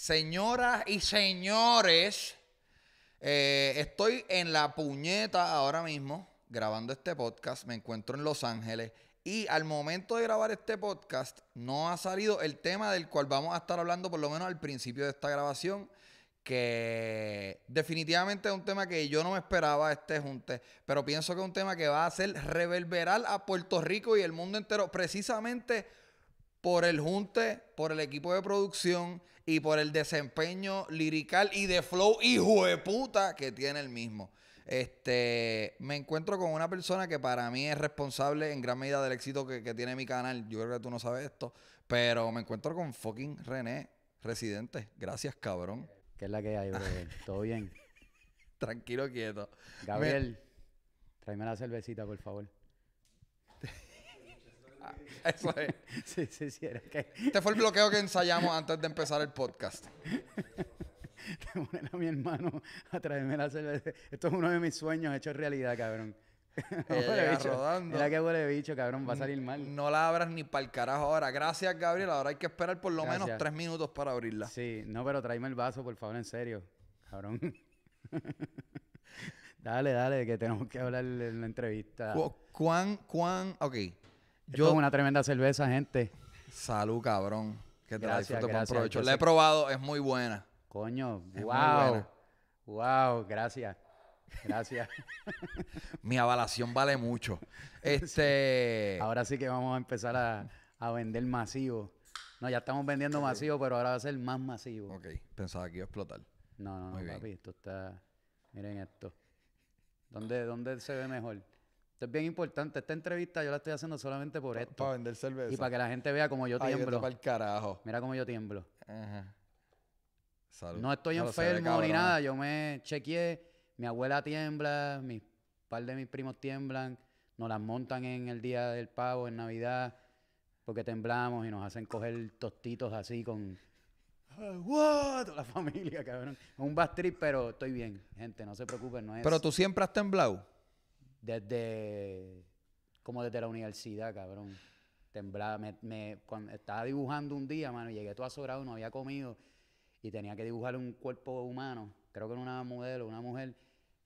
Señoras y señores, eh, estoy en la puñeta ahora mismo grabando este podcast. Me encuentro en Los Ángeles y al momento de grabar este podcast no ha salido el tema del cual vamos a estar hablando por lo menos al principio de esta grabación, que definitivamente es un tema que yo no me esperaba este junte, pero pienso que es un tema que va a hacer reverberar a Puerto Rico y el mundo entero precisamente por el junte, por el equipo de producción y por el desempeño lirical y de flow hijo de puta que tiene el mismo. Este, me encuentro con una persona que para mí es responsable en gran medida del éxito que, tiene mi canal. Yo creo que tú no sabes esto, pero me encuentro con fucking René, residente. Gracias, cabrón. ¿Qué es la que hay, bro. ¿Todo bien? Tranquilo, quieto. Gabriel, tráeme la cervecita, por favor. Eso es. Sí, sí, sí. Este fue el bloqueo que ensayamos antes de empezar el podcast. Te a mi hermano a traerme la cerveza. Esto es uno de mis sueños hecho realidad, cabrón. Ella rodando. Mira que huele bicho, cabrón. Va a salir mal. No la abras ni para el carajo ahora. Gracias, Gabriel. Ahora hay que esperar por lo menos tres minutos para abrirla. Sí, no, pero tráeme el vaso, por favor, en serio. Cabrón. dale, dale, que tenemos que hablar en la entrevista. ¿Cuán, cuán, ok? Yo, una tremenda cerveza, gente. Salud, cabrón. Que te gracias, la provecho. La he probado, es muy buena. Coño, wow. Wow, gracias. Gracias. Mi avalación vale mucho. Este. Ahora sí que vamos a empezar a, a vender masivo. No, ya estamos vendiendo masivo, pero ahora va a ser más masivo. Ok, pensaba que iba a explotar. No, no, papi, esto está. Miren esto. ¿Dónde, ¿Dónde se ve mejor? Esto es bien importante. Esta entrevista yo la estoy haciendo solamente por esto. Para vender cerveza. Y para que la gente vea como yo tiemblo. para el carajo. Mira cómo yo tiemblo. No estoy enfermo ni nada. Yo me chequeé. Mi abuela tiembla. Mis par de mis primos tiemblan. Nos las montan en el día del pavo, en Navidad. Porque temblamos y nos hacen coger tostitos así con. Ah, ¡Wow! la familia, cabrón. Un bad pero estoy bien, gente. No se preocupen, no es. Pero tú siempre has temblado desde, como desde la universidad, cabrón. Temblaba, me, cuando estaba dibujando un día, mano, llegué todo asorado, no había comido y tenía que dibujar un cuerpo humano, creo que era una modelo, una mujer,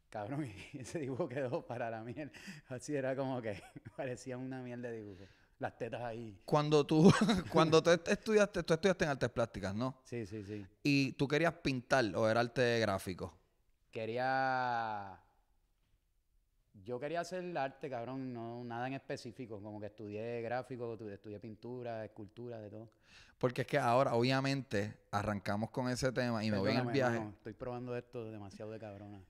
cabrón, y ese dibujo quedó para la miel. Así era como que parecía una miel de dibujo. Las tetas ahí. Cuando tú, cuando tú estudiaste, tú estudiaste en artes plásticas, ¿no? Sí, sí, sí. ¿Y tú querías pintar o era arte gráfico? Quería yo quería hacer el arte, cabrón, no nada en específico, como que estudié gráfico, estudié pintura, escultura, de todo. Porque es que ahora, obviamente, arrancamos con ese tema y me voy en viaje. estoy probando esto demasiado de cabrona.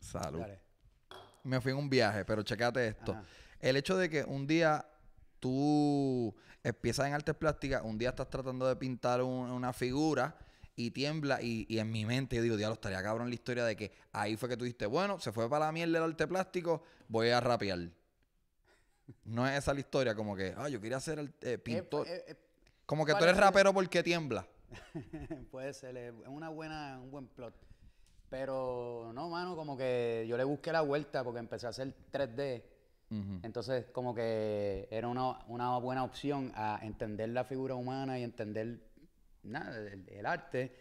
Salud. Me fui en un viaje, pero checate esto. El hecho de que un día tú empiezas en artes plásticas, un día estás tratando de pintar una figura y tiembla. Y, y en mi mente yo digo, diablo, estaría cabrón la historia de que ahí fue que tú dijiste, bueno, se fue para la mierda el arte plástico, voy a rapear. No es esa la historia, como que, ah, yo quería ser el eh, eh, pintor. Eh, como que tú eres rapero porque tiembla. Puede ser, es una buena, un buen plot. Pero no, mano, como que yo le busqué la vuelta porque empecé a hacer 3D. Entonces, como que era una, una buena opción a entender la figura humana y entender nada, el, arte,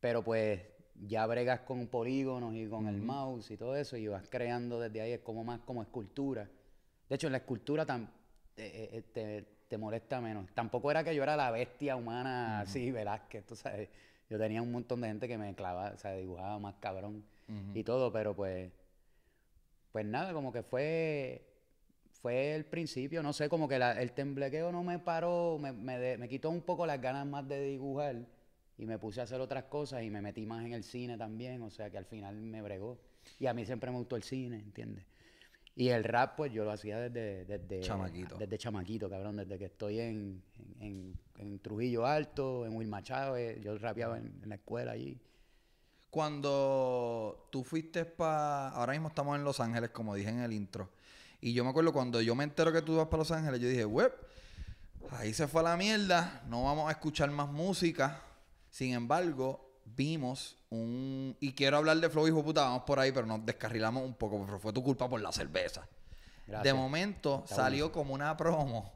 pero pues ya bregas con polígonos y con el mouse y todo eso y vas creando desde ahí, es como más como escultura. De hecho, la escultura tan, eh, eh, te, molesta menos. Tampoco era que yo era la bestia humana verás así, Velázquez, tú sabes. Yo tenía un montón de gente que me clavaba, o sea, dibujaba más cabrón y todo, pero pues, pues nada, como que fue fue el principio, no sé, como que el temblequeo no me paró, me, quitó un poco las ganas más de dibujar y me puse a hacer otras cosas y me metí más en el cine también, o sea que al final me bregó. Y a mí siempre me gustó el cine, ¿entiendes? Y el rap, pues yo lo hacía desde, desde chamaquito. Desde chamaquito, cabrón, desde que estoy en, Trujillo Alto, en Wilma Chávez, yo rapeaba en la escuela allí. Cuando tú fuiste para... Ahora mismo estamos en Los Ángeles, como dije en el intro. Y yo me acuerdo cuando yo me entero que tú vas para Los Ángeles, yo dije, web, ahí se fue la mierda, no vamos a escuchar más música. Sin embargo, vimos un... Y quiero hablar de Flow, hijo puta, vamos por ahí, pero nos descarrilamos un poco, pero fue tu culpa por la cerveza. De momento salió como una promo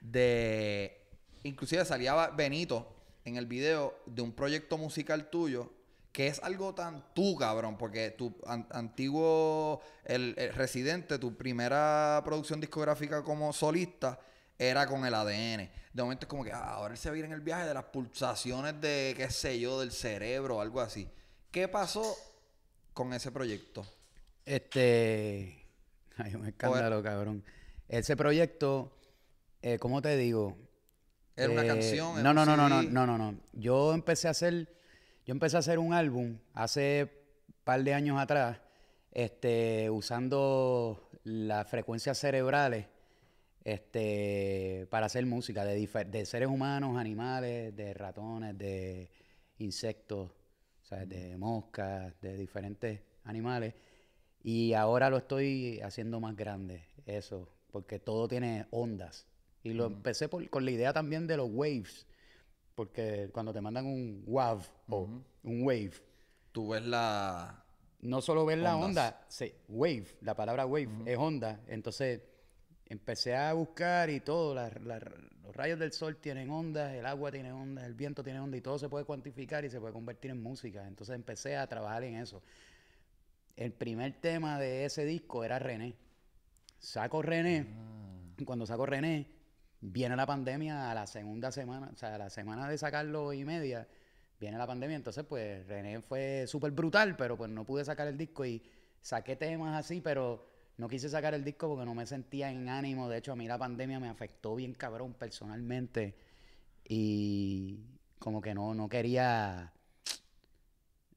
de... Inclusive salía Benito en el video de un proyecto musical tuyo que es algo tan tú, cabrón, porque tu antiguo, el, residente, tu primera producción discográfica como solista era con el ADN. De momento es como que ah, ahora él se va a ir en el viaje de las pulsaciones de, qué sé yo, del cerebro, o algo así. ¿Qué pasó con ese proyecto? Este. Hay un escándalo, pues, cabrón. Ese proyecto, eh, ¿cómo te digo? Era una eh, canción. no, no, no, no, no, no, no. Yo empecé a hacer yo empecé a hacer un álbum hace un par de años atrás, este, usando las frecuencias cerebrales este, para hacer música de, seres humanos, animales, de ratones, de insectos, de moscas, de diferentes animales. Y ahora lo estoy haciendo más grande, eso, porque todo tiene ondas. Y lo empecé con la idea también de los waves, porque cuando te mandan un WAV un wave. Tú ves la. No solo ves la onda, sí, wave, la palabra wave es onda. Entonces empecé a buscar y todo. los rayos del sol tienen ondas, el agua tiene ondas, el viento tiene onda y todo se puede cuantificar y se puede convertir en música. Entonces empecé a trabajar en eso. El primer tema de ese disco era René. Saco René. Ah. Cuando saco René, viene la pandemia a la segunda semana, o sea, a la semana de sacarlo y media, viene la pandemia. Entonces, pues René fue súper brutal, pero pues no pude sacar el disco y saqué temas así, pero no quise sacar el disco porque no me sentía en ánimo. De hecho, a mí la pandemia me afectó bien cabrón personalmente y como que no, no quería...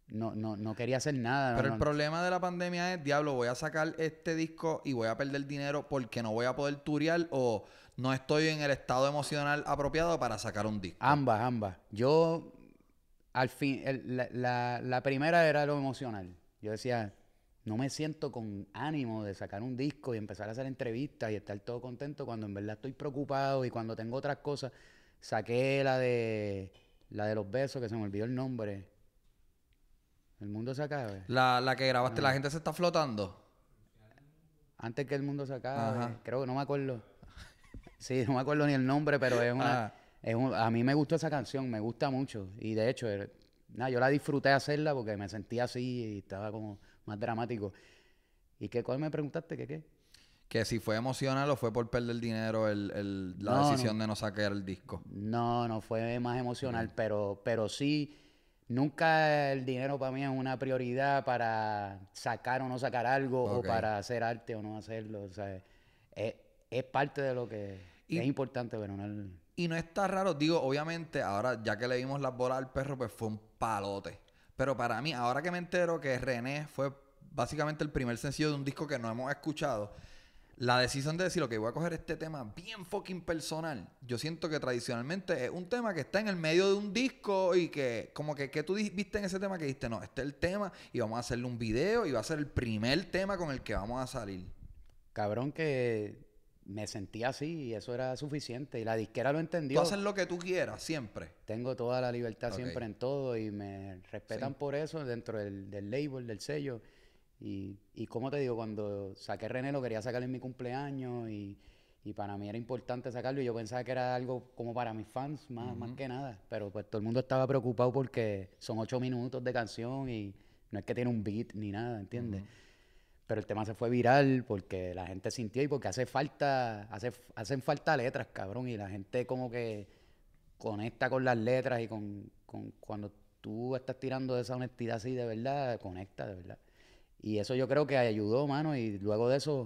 No, no, quería hacer nada. Pero el problema de la pandemia es, diablo, voy a sacar este disco y voy a perder dinero porque no voy a poder turiar o no estoy en el estado emocional apropiado para sacar un disco. Ambas, ambas. Yo, al fin, la, primera era lo emocional. Yo decía, no me siento con ánimo de sacar un disco y empezar a hacer entrevistas y estar todo contento cuando en verdad estoy preocupado y cuando tengo otras cosas. Saqué la de, la de los besos, que se me olvidó el nombre. El mundo se acaba. La, que grabaste, ah. la gente se está flotando. Antes que el mundo se acabe, creo que no me acuerdo. Sí, no me acuerdo ni el nombre, pero es una. Ah. a mí me gustó esa canción, me gusta mucho. Y de hecho, er, yo la disfruté hacerla porque me sentía así y estaba como más dramático. ¿Y qué cuál me preguntaste? ¿Qué qué? Que si fue emocional o fue por perder dinero el, el, la decisión de no sacar el disco. No, no fue más emocional, pero, pero sí, nunca el dinero para mí es una prioridad para sacar o no sacar algo o para hacer arte o no hacerlo. O sea, es parte de lo que es importante Veronar. Y no está raro, digo, obviamente, ahora ya que le dimos las bolas al perro, pues fue un palote. Pero para mí, ahora que me entero que René fue básicamente el primer sencillo de un disco que no hemos escuchado, la decisión de decir, ok, voy a coger este tema bien fucking personal. Yo siento que tradicionalmente es un tema que está en el medio de un disco y que, como que, ¿qué tú viste en ese tema que dijiste, no, este es el tema y vamos a hacerle un video y va a ser el primer tema con el que vamos a salir. Cabrón, que me sentía así y eso era suficiente. Y la disquera lo entendió. Tú haces lo que tú quieras, siempre. Tengo toda la libertad siempre en todo y me respetan por eso dentro del, label, del sello. Y, y, como te digo, cuando saqué René lo quería sacar en mi cumpleaños y, para mí era importante sacarlo y yo pensaba que era algo como para mis fans, más, más que nada. Pero pues todo el mundo estaba preocupado porque son ocho minutos de canción y no es que tiene un beat ni nada, ¿entiendes? pero el tema se fue viral porque la gente sintió y porque hace falta, hace, hacen falta letras, cabrón, y la gente como que conecta con las letras y con, con cuando tú estás tirando de esa honestidad así de verdad, conecta de verdad. Y eso yo creo que ayudó, mano, y luego de eso,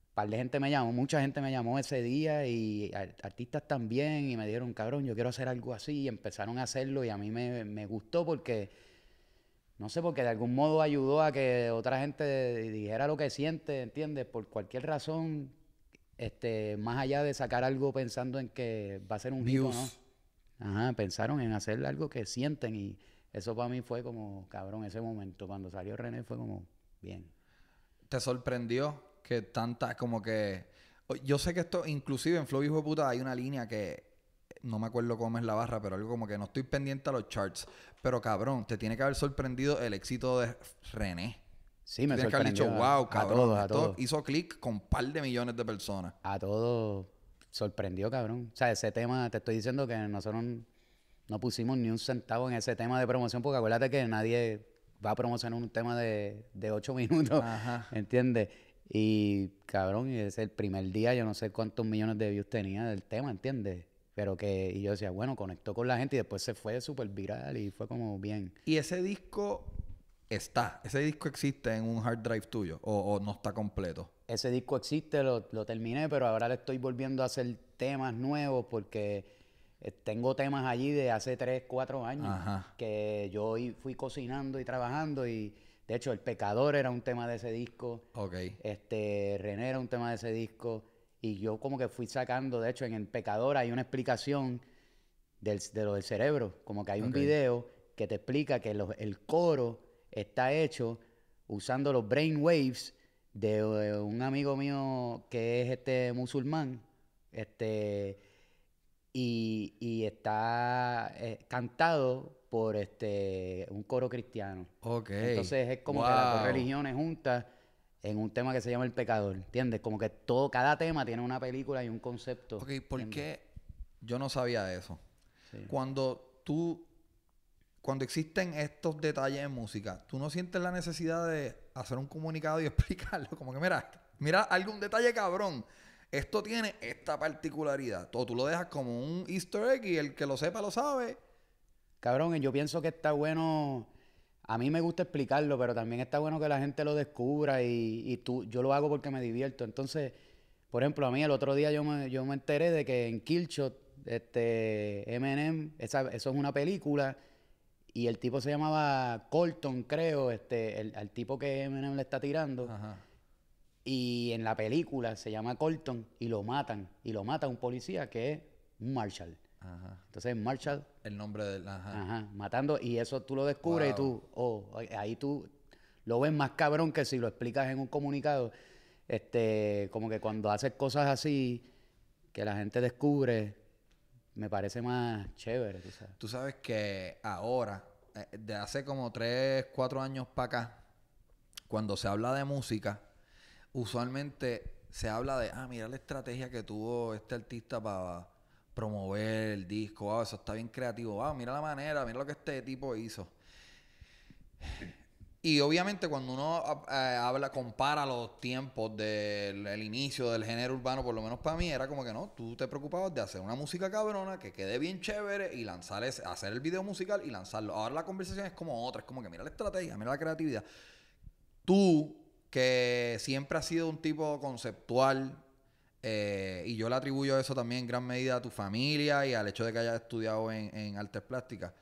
un par de gente me llamó, mucha gente me llamó ese día y artistas también y me dijeron, cabrón, yo quiero hacer algo así y empezaron a hacerlo y a mí me, me gustó porque no sé, porque de algún modo ayudó a que otra gente dijera lo que siente, ¿entiendes? Por cualquier razón, este, más allá de sacar algo pensando en que va a ser un hijo, ¿no? Ajá, pensaron en hacer algo que sienten y eso para mí fue como, cabrón, ese momento cuando salió René fue como, bien. ¿Te sorprendió que tanta, como que, yo sé que esto, inclusive en Flow Hijo de Puta hay una línea que no me acuerdo cómo es la barra, pero algo como que no estoy pendiente a los charts. Pero cabrón, te tiene que haber sorprendido el éxito de René. Sí, me Tienes que haber dicho, wow, cabrón. A todos, Hizo clic con un par de millones de personas. A todos sorprendió, cabrón. O sea, ese tema, te estoy diciendo que nosotros no pusimos ni un centavo en ese tema de promoción, porque acuérdate que nadie va a promocionar un tema de, de ocho minutos. Ajá. ¿Entiendes? Y cabrón, es el primer día, yo no sé cuántos millones de views tenía del tema, ¿entiendes? Pero que, y yo decía, bueno, conectó con la gente y después se fue súper viral y fue como bien. Y ese disco está, ese disco existe en un hard drive tuyo o, no está completo. Ese disco existe, lo, lo, terminé, pero ahora le estoy volviendo a hacer temas nuevos porque eh, tengo temas allí de hace 3, 4 años que yo fui cocinando y trabajando y... De hecho, El Pecador era un tema de ese disco. Ok. Este, René era un tema de ese disco. Y yo como que fui sacando, de hecho, en El Pecador hay una explicación de lo del cerebro, como que hay un video que te explica que el coro está hecho usando los brainwaves de, de un amigo mío que es este musulmán, este, y, está eh, cantado por este un coro cristiano. Entonces es como que las dos religiones juntas en un tema que se llama El Pecador, ¿entiendes? Como que todo, cada tema tiene una película y un concepto. Ok, ¿por qué yo no sabía eso? Cuando tú, cuando existen estos detalles en música, ¿tú no sientes la necesidad de hacer un comunicado y explicarlo? Como que mira, mira algún detalle cabrón. Esto tiene esta particularidad. Todo tú lo dejas como un easter egg y el que lo sepa lo sabe. Cabrón, yo pienso que está bueno a mí me gusta explicarlo, pero también está bueno que la gente lo descubra y, tú, yo lo hago porque me divierto. Entonces, por ejemplo, a mí el otro día yo me, yo me enteré de que en Killshot, este, Eminem, eso es una película, y el tipo se llamaba Colton, creo, este, el, tipo que Eminem le está tirando. Y en la película se llama Colton y lo matan. Y lo mata un policía que es un Marshall. Ajá. Entonces Marshall. El nombre de la... ajá. Matando. Y eso tú lo descubres y tú. Oh, ahí tú lo ves más cabrón que si lo explicas en un comunicado. Este, como que cuando haces cosas así que la gente descubre, me parece más chévere, tú sabes. Tú sabes que ahora, eh, de hace como 3, 4 años para acá, cuando se habla de música, usualmente se habla de, ah, mira la estrategia que tuvo este artista para promover el disco, wow, eso está bien creativo, wow, mira la manera, mira lo que este tipo hizo. Y obviamente cuando uno ah, ah, habla, compara los tiempos del inicio del género urbano, por lo menos para mí, era como que no, tú te preocupabas de hacer una música cabrona que quede bien chévere y lanzar hacer el video musical y lanzarlo. Ahora la conversación es como otra, es como que mira la estrategia, mira la creatividad. Tú, que siempre has sido un tipo conceptual, eh, y yo le atribuyo eso también en gran medida a tu familia y al hecho de que hayas estudiado en, artes plásticas.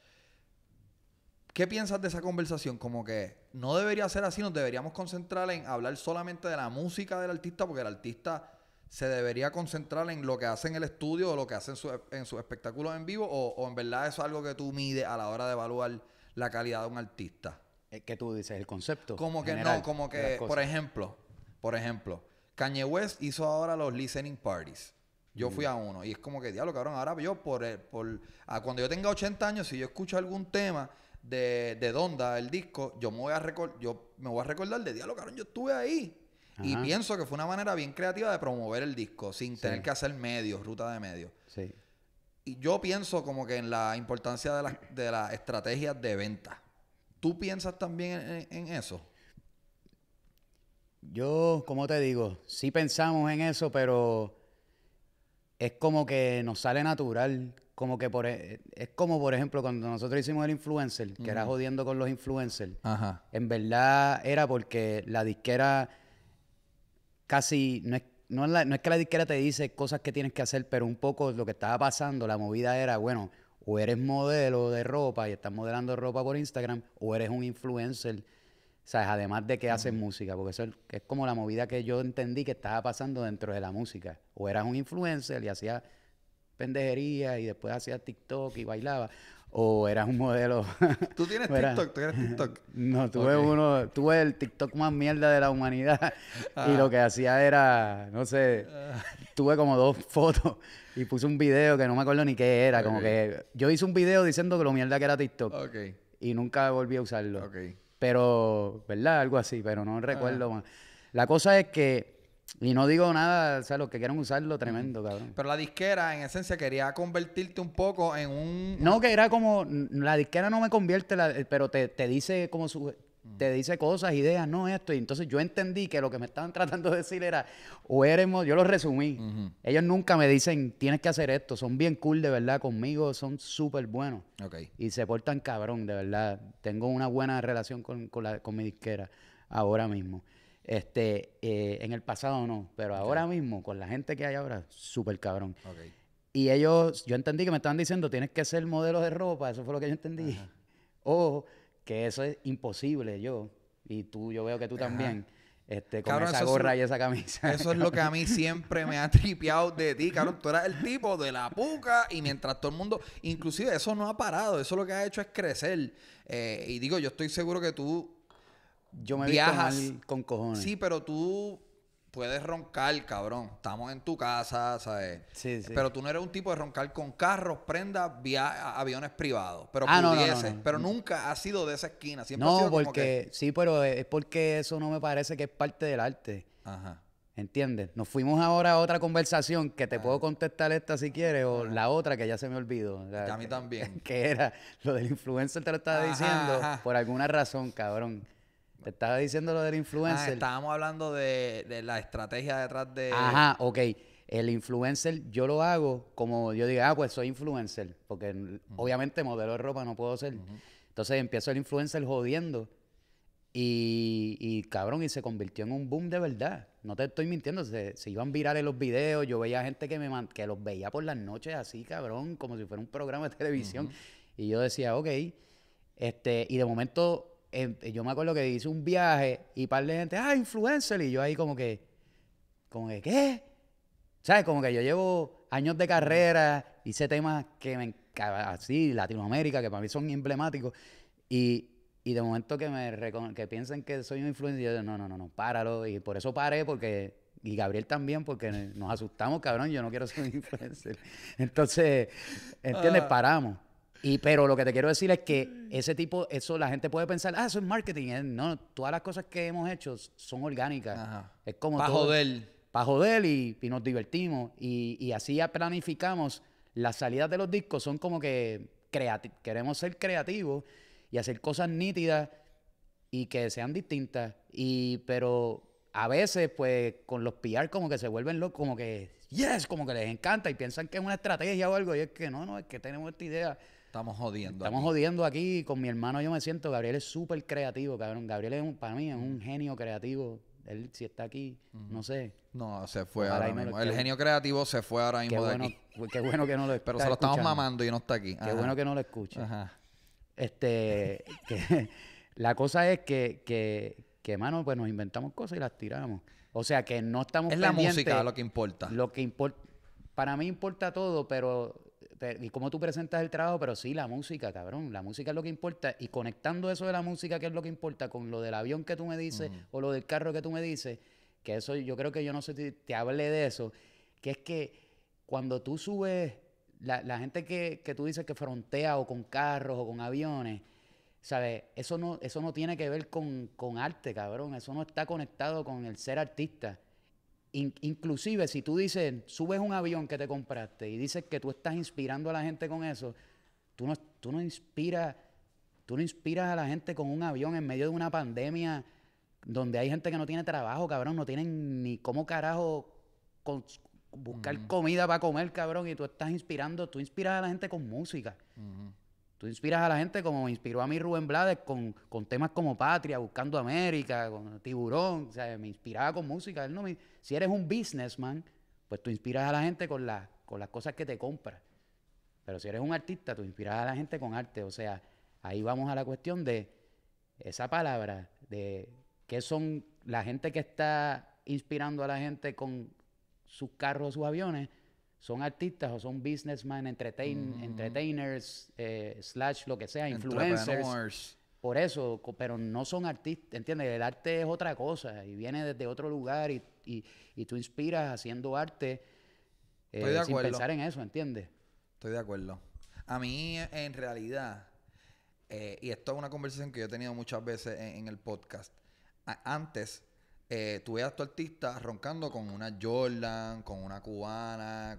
¿Qué piensas de esa conversación? Como que no debería ser así, nos deberíamos concentrar en hablar solamente de la música del artista, porque el artista se debería concentrar en lo que hace en el estudio o lo que hace en e, sus su espectáculos en vivo, o, en verdad eso es algo que tú mides a la hora de evaluar la calidad de un artista. Eh, ¿Qué tú dices? ¿El concepto? Como que no, como que, por ejemplo, por ejemplo, Kanye West hizo ahora los listening parties. Yo fui mm. a uno y es como que, diablo, cabrón, ahora yo por... El, eh, por a ah, cuando yo tenga 80 años, si yo escucho algún tema de, de Donda, el disco, yo me voy a, recordar, yo me voy a recordar de, diablo, cabrón, yo estuve ahí. Y pienso que fue una manera bien creativa de promover el disco, sin tener que hacer medios, ruta de medios. Y yo pienso como que en la importancia de, de las estrategias de venta. ¿Tú piensas también en eso? Yo, como te digo, sí pensamos en eso, pero es como que nos sale natural. Como que por, e, es como, por ejemplo, cuando nosotros hicimos el influencer, que era jodiendo con los influencers. En verdad era porque la disquera casi no es no no es, que la disquera te dice cosas que tienes que hacer, pero un poco lo que estaba pasando, la movida era, bueno, o eres modelo de ropa y estás modelando ropa por Instagram, o eres un influencer sea, Además de que música, porque eso es como la movida que yo entendí que estaba pasando dentro de la música. O eras un influencer y hacías pendejería y después hacías TikTok y bailaba. O eras un modelo. ¿Tú tienes TikTok? ¿Tú eres TikTok? No, tuve uno, tuve el TikTok más mierda de la humanidad. Y lo que hacía era, no sé, ah. tuve como dos fotos y puse un video que no me acuerdo ni qué era. Como que yo hice un video diciendo que lo mierda que era TikTok. Y nunca volví a usarlo. Okay. Pero, ¿verdad? Algo así, pero no recuerdo. más. La cosa es que, y no digo nada, o sea, los que quieran usarlo, tremendo, cabrón. Pero la disquera, en esencia, quería convertirte un poco en un... No, que era como, la disquera no me convierte, pero te, te dice como su, te dice cosas, ideas, no esto. Y entonces yo entendí que lo que me estaban tratando de decir era, o eres, yo lo resumí. Ellos nunca me dicen, tienes que hacer esto. Son bien cool, de verdad, conmigo, son súper buenos. Y se portan cabrón, de verdad. Tengo una buena relación con, la, con mi disquera ahora mismo. Este, eh, en el pasado no, pero ahora mismo, con la gente que hay ahora, súper cabrón. Okay. Y ellos, yo entendí que me estaban diciendo, tienes que ser modelo de ropa, eso fue lo que yo entendí. O que eso es imposible yo, y tú, yo veo que tú también. Este, con esa gorra y esa camisa. Eso es lo que a mí siempre me ha tripeado de ti, cabrón. Tú eras el tipo de la puca y mientras todo el mundo, inclusive eso no ha parado, eso lo que ha hecho es crecer. Eh, y digo, yo estoy seguro que tú yo me viajas con cojones. Sí, pero tú puedes roncar, cabrón. Estamos en tu casa, ¿sabes? Sí, sí. Pero tú no eres un tipo de roncar con carros, prendas, aviones privados. Pero ah, Pero nunca ha sido de esa esquina. Siempre no, porque sí, pero es porque eso no me parece que es parte del arte. Ajá. ¿Entiendes? Nos fuimos ahora a otra conversación que te puedo contestar esta si quieres o la otra que ya se me olvidó. a mí también. Que, era lo del influencer te lo estaba diciendo por alguna razón, cabrón. Te estaba diciendo lo del ah, influencer. estábamos hablando de, la estrategia detrás de. Ajá, ok. El influencer yo lo hago como yo diga, ah, pues soy influencer, porque obviamente modelo de ropa no puedo ser. Entonces empiezo el influencer jodiendo y, cabrón, y se convirtió en un boom de verdad. No te estoy mintiendo, se, se iban virales los videos, yo veía gente que, me que los veía por las noches así, cabrón, como si fuera un programa de televisión. Y yo decía, ok, este, y de momento yo me acuerdo que hice un viaje y par de gente, ah, influencer. Y yo ahí como que, como que, ¿qué? ¿Sabes? Como que yo llevo años de carrera, hice temas que me así, Latinoamérica, que para mí son emblemáticos. Y, y de momento que me que piensan que soy un influencer, yo digo, no, no, no, no, páralo. Y por eso paré, porque y Gabriel también, porque nos asustamos, cabrón, yo no quiero ser un influencer. Entonces, ¿entiendes? Ah. Paramos. Y, pero lo que te quiero decir es que mm. ese tipo, eso la gente puede pensar, ah, eso es marketing. Eh, no, todas las cosas que hemos hecho son orgánicas. Es como. Para joder. Para joder y, y, nos divertimos. Y, y así ya planificamos. Las salidas de los discos son como que queremos ser creativos y hacer cosas nítidas y que sean distintas. Y, pero a veces, pues, con los PR como que se vuelven locos, como que, yes, como que les encanta y piensan que es una estrategia o algo. Y es que no, no, es que tenemos esta idea. Estamos jodiendo. Estamos jodiendo aquí. Con mi hermano yo me siento, Gabriel es súper creativo, cabrón. Gabriel es para mí es un mm. genio creativo. Él si está aquí, no sé. No, se fue ahora, mismo. El genio creativo se fue ahora mismo de aquí. Qué bueno que no lo Pero se lo estamos mamando y no está aquí. Qué bueno que no lo escuche Este, la cosa es que, que, que, mano, pues nos inventamos cosas y las tiramos. O sea que no estamos. Es la música lo que importa. Lo que importa. Para mí importa todo, pero y cómo tú presentas el trabajo, pero sí la música, cabrón. La música es lo que importa. Y conectando eso de la música, que es lo que importa, con lo del avión que tú me dices o lo del carro que tú me dices, que eso yo creo que yo no sé si te hablé de eso, que es que cuando tú subes, la, gente que, que tú dices que frontea o con carros o con aviones, ¿sabes? Eso no, eso no tiene que ver con, con, arte, cabrón. Eso no está conectado con el ser artista inclusive si tú dices, subes un avión que te compraste y dices que tú estás inspirando a la gente con eso, tú no, tú no inspiras, tú no inspiras a la gente con un avión en medio de una pandemia donde hay gente que no tiene trabajo, cabrón, no tienen ni cómo carajo buscar comida para comer, cabrón, y tú estás inspirando, tú inspiras a la gente con música. Tú inspiras a la gente como me inspiró a mí Rubén Blades con, temas como Patria, Buscando América, con Tiburón. O sea, me inspiraba con música. si eres un businessman, pues tú inspiras a la gente con, la, con las cosas que te compras. Pero si eres un artista, tú inspiras a la gente con arte. O sea, ahí vamos a la cuestión de esa palabra, de qué son la gente que está inspirando a la gente con sus carros, sus aviones, son artistas o son businessmen, entertain, entertainers, eh, slash lo que sea, influencers. Por eso, pero no son artistas, ¿entiendes? El arte es otra cosa y viene desde otro lugar y, tú inspiras haciendo arte eh, sin pensar en eso, ¿entiendes? Estoy de acuerdo. A mí, en realidad, eh, y esto es una conversación que yo he tenido muchas veces en el podcast, antes eh, tú a tu artista roncando con una Jordan, con una cubana,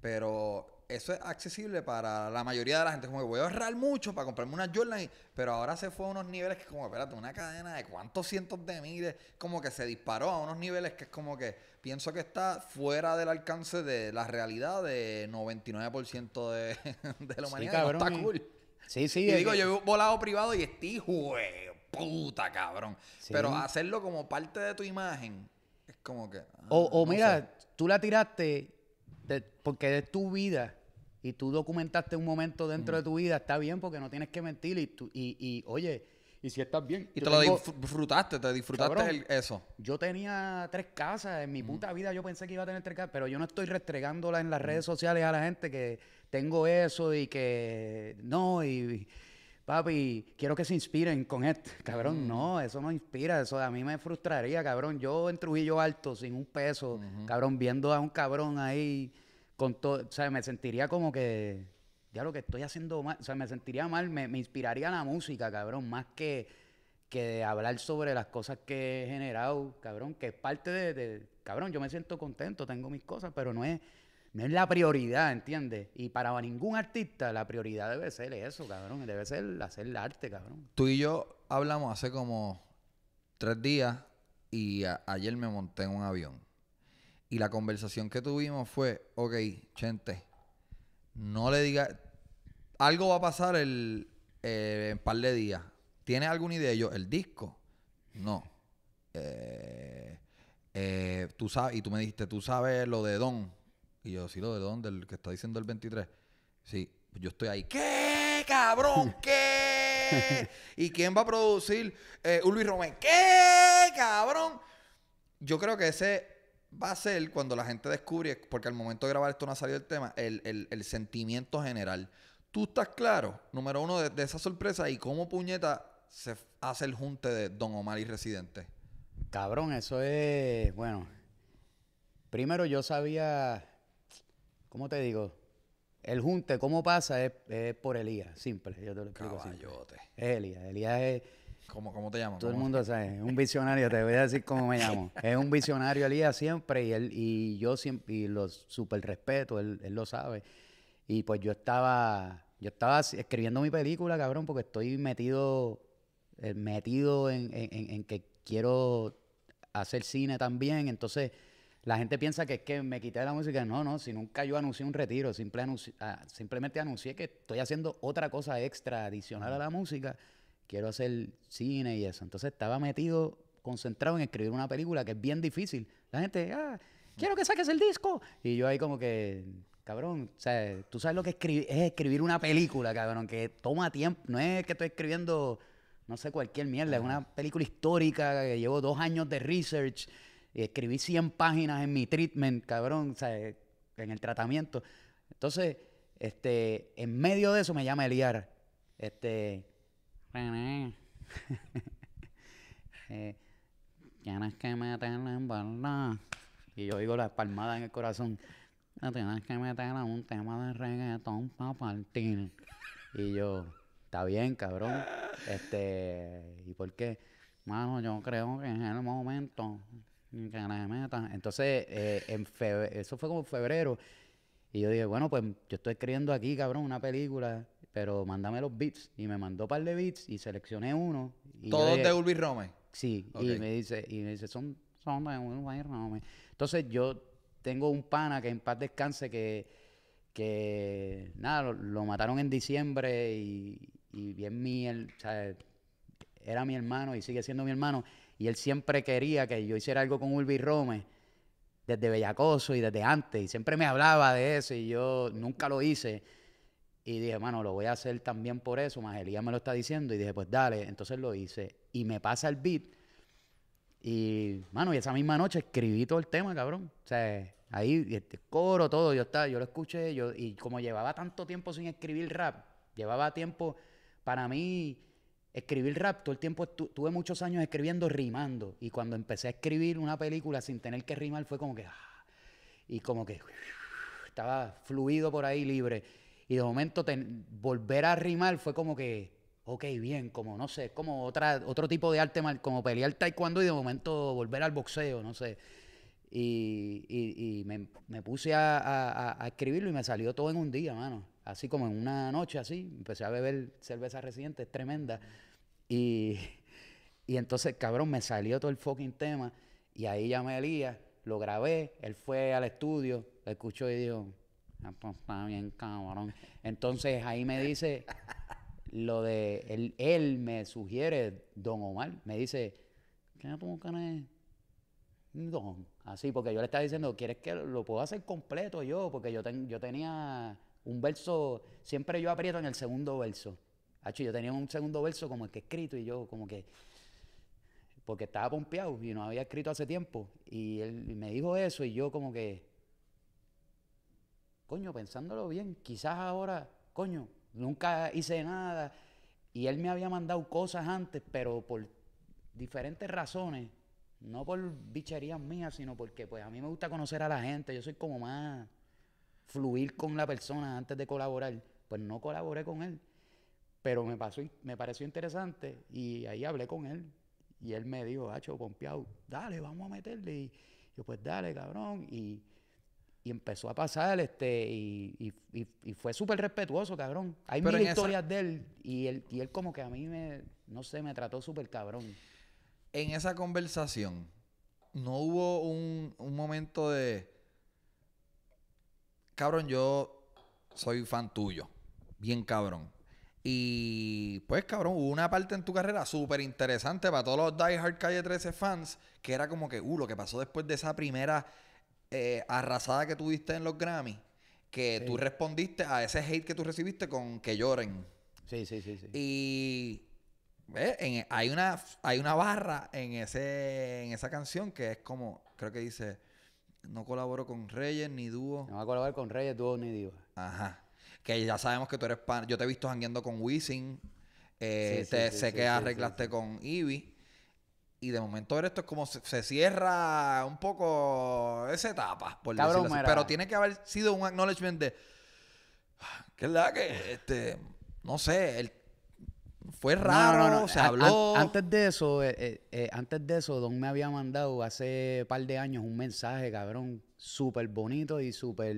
pero eso es accesible para la mayoría de la gente. Como que voy a ahorrar mucho para comprarme una Jordan, pero ahora se fue a unos niveles que como, espérate, una cadena de cuántos cientos de miles, como que se disparó a unos niveles que es como que pienso que está fuera del alcance de la realidad de 99% de, de la humanidad. Sí, está cool. Sí, sí. Y digo, yo he volado privado y estoy, jugando puta, cabrón. Pero hacerlo como parte de tu imagen es como que. Ah, o, mira, tú la tiraste porque es tu vida y tú documentaste un momento dentro de tu vida, está bien porque no tienes que mentir y, tú, y, y oye, y si estás bien. Y te lo disfrutaste, te disfrutaste eso. Yo tenía tres casas, en mi puta vida yo pensé que iba a tener tres casas, pero yo no estoy restregándola en las redes sociales a la gente que tengo eso y que no, y, papi, quiero que se inspiren con esto. Cabrón, mm. no, eso no inspira, eso a mí me frustraría, cabrón. Yo en Trujillo Alto, sin un peso, cabrón, viendo a un cabrón ahí con todo, o sea, me sentiría como que, ya lo que estoy haciendo mal, o sea, me sentiría mal, me, inspiraría la música, cabrón, más que, que hablar sobre las cosas que he generado, cabrón, que es parte de, cabrón, yo me siento contento, tengo mis cosas, pero no es no es la prioridad, ¿entiendes? Y para ningún artista la prioridad debe ser eso, cabrón. Debe ser hacer el arte, cabrón. Tú y yo hablamos hace como tres días y ayer me monté en un avión. Y la conversación que tuvimos fue, ok, gente, no le diga, algo va a pasar el, un eh, par de días. ¿Tienes alguna idea? Yo, el disco. No. Eh, eh, tú sabes, y tú me dijiste, tú sabes lo de Don. Y yo, sí, lo de dónde, el que está diciendo el 23. Sí, pues yo estoy ahí. ¿Qué, cabrón? ¿Qué? ¿Y quién va a producir eh, Romén? Luis ¿Qué, cabrón? Yo creo que ese va a ser cuando la gente descubre, porque al momento de grabar esto no ha salido el tema, el, sentimiento general. Tú estás claro, número uno, de, esa sorpresa y cómo puñeta se hace el junte de Don Omar y Residente. Cabrón, eso es. Bueno. Primero yo sabía ¿cómo te digo? El junte, ¿cómo pasa? Es, por Elías, simple. Yo te lo explico Caballote. Es Elías. Elías es. ¿Cómo, te llamas? Todo el mundo sabe. Es un visionario, te voy a decir cómo me llamo. Es un visionario Elías siempre y, él, y yo siempre, y lo súper respeto, él, lo sabe. Y pues yo estaba. Yo estaba escribiendo mi película, cabrón, porque estoy metido, eh, metido en que quiero hacer cine también. Entonces, la gente piensa que es que me quité de la música. No, no, si nunca yo anuncié un retiro, ah, simplemente anuncié que estoy haciendo otra cosa extra adicional a la música. Quiero hacer cine y eso. Entonces estaba metido, concentrado en escribir una película que es bien difícil. La gente, ah, quiero que saques el disco. Y yo ahí como que, cabrón, o tú sabes lo que escribir? es escribir una película, cabrón, que toma tiempo. No es que estoy escribiendo no sé, cualquier mierda. Es una película histórica que llevo dos años de research y escribí 100 páginas en mi treatment, cabrón, o sea, en el tratamiento. Entonces, este, en medio de eso me llama Eliar. Este. René, eh, tienes que meterla en verdad. Y yo digo la palmada en el corazón. tienes que en un tema de reggaetón para partir. Y yo, está bien, cabrón. Este, ¿y por qué? Mano, yo creo que es el momento. Entonces, eh, en eso fue como febrero. Y yo dije, bueno, pues yo estoy escribiendo aquí, cabrón, una película, pero mándame los beats. Y me mandó un par de beats y seleccioné uno. ¿Todos de Urbi Rome? Sí. Y me dice, y me dice, son, son de Rome. Entonces yo tengo un pana que en paz descanse que, nada, lo, mataron en diciembre y, y bien mi, era mi hermano y sigue siendo mi hermano. Y él siempre quería que yo hiciera algo con Ulvi Rome desde Bellacoso y desde antes. Y siempre me hablaba de eso y yo nunca lo hice. Y dije, mano, lo voy a hacer también por eso. Más Elías me lo está diciendo. Y dije, pues dale. Entonces lo hice. Y me pasa el beat. Y, mano, y esa misma noche escribí todo el tema, cabrón. O sea, ahí, este, coro, todo. Yo, estaba, yo lo escuché. Yo, y como llevaba tanto tiempo sin escribir rap, llevaba tiempo para mí escribir rap, todo el tiempo estuve tuve muchos años escribiendo rimando. Y cuando empecé a escribir una película sin tener que rimar, fue como que. Ah, y como que. estaba fluido por ahí libre. Y de momento volver a rimar fue como que. Ok, bien, como no sé, como otra, otro tipo de arte, como pelear taekwondo y de momento volver al boxeo, no sé. Y, me, puse a, a escribirlo y me salió todo en un día, mano así como en una noche así, empecé a beber cerveza reciente, es tremenda. Y, y entonces, cabrón, me salió todo el fucking tema. Y ahí ya a Elías, lo grabé, él fue al estudio, lo escuchó y dijo, ah, pues, está bien, cabrón. Entonces ahí me dice lo de, él, me sugiere, don Omar, me dice, ¿qué me pongo Don, así, porque yo le estaba diciendo, ¿quieres que lo, pueda puedo hacer completo yo? Porque yo, ten, yo tenía un verso, siempre yo aprieto en el segundo verso yo tenía un segundo verso como el que escrito y yo como que... Porque estaba pompeado y no había escrito hace tiempo. Y él me dijo eso y yo como que... Coño, pensándolo bien, quizás ahora, coño, nunca hice nada. Y él me había mandado cosas antes, pero por diferentes razones. No por bicherías mías, sino porque pues a mí me gusta conocer a la gente. Yo soy como más fluir con la persona antes de colaborar. Pues no colaboré con él. Pero me, pasó, me pareció interesante y ahí hablé con él. Y él me dijo, Hacho, pompeado, dale, vamos a meterle. Y yo, pues dale, cabrón. Y, y empezó a pasar, este, y, y, fue súper respetuoso, cabrón. Hay mil historias de él y, él y él como que a mí me, no sé, me trató súper cabrón. En esa conversación, ¿no hubo un, un momento de, cabrón, yo soy fan tuyo, bien cabrón. Y pues, cabrón, hubo una parte en tu carrera súper interesante para todos los Die Hard Calle 13 fans, que era como que, uh, lo que pasó después de esa primera eh, arrasada que tuviste en los Grammy, que tú respondiste a ese hate que tú recibiste con que lloren. Sí, sí, sí, sí. Y hay, una, hay una barra en, ese, en esa canción que es como, creo que dice, no colaboro con Reyes ni dúo. No va a colaborar con Reyes, dúo ni diva. Ajá que ya sabemos que tú eres pan. Yo te he visto jangueando con Wisin. Eh, sé que arreglaste con Ivy. Y de momento esto es como se, cierra un poco esa etapa, por decirlo Pero tiene que haber sido un acknowledgement de. Ah, que es la que, este, no sé, fue raro, no, se habló. antes de eso, eh, eh, antes de eso, Don me había mandado hace par de años un mensaje, cabrón, súper bonito y súper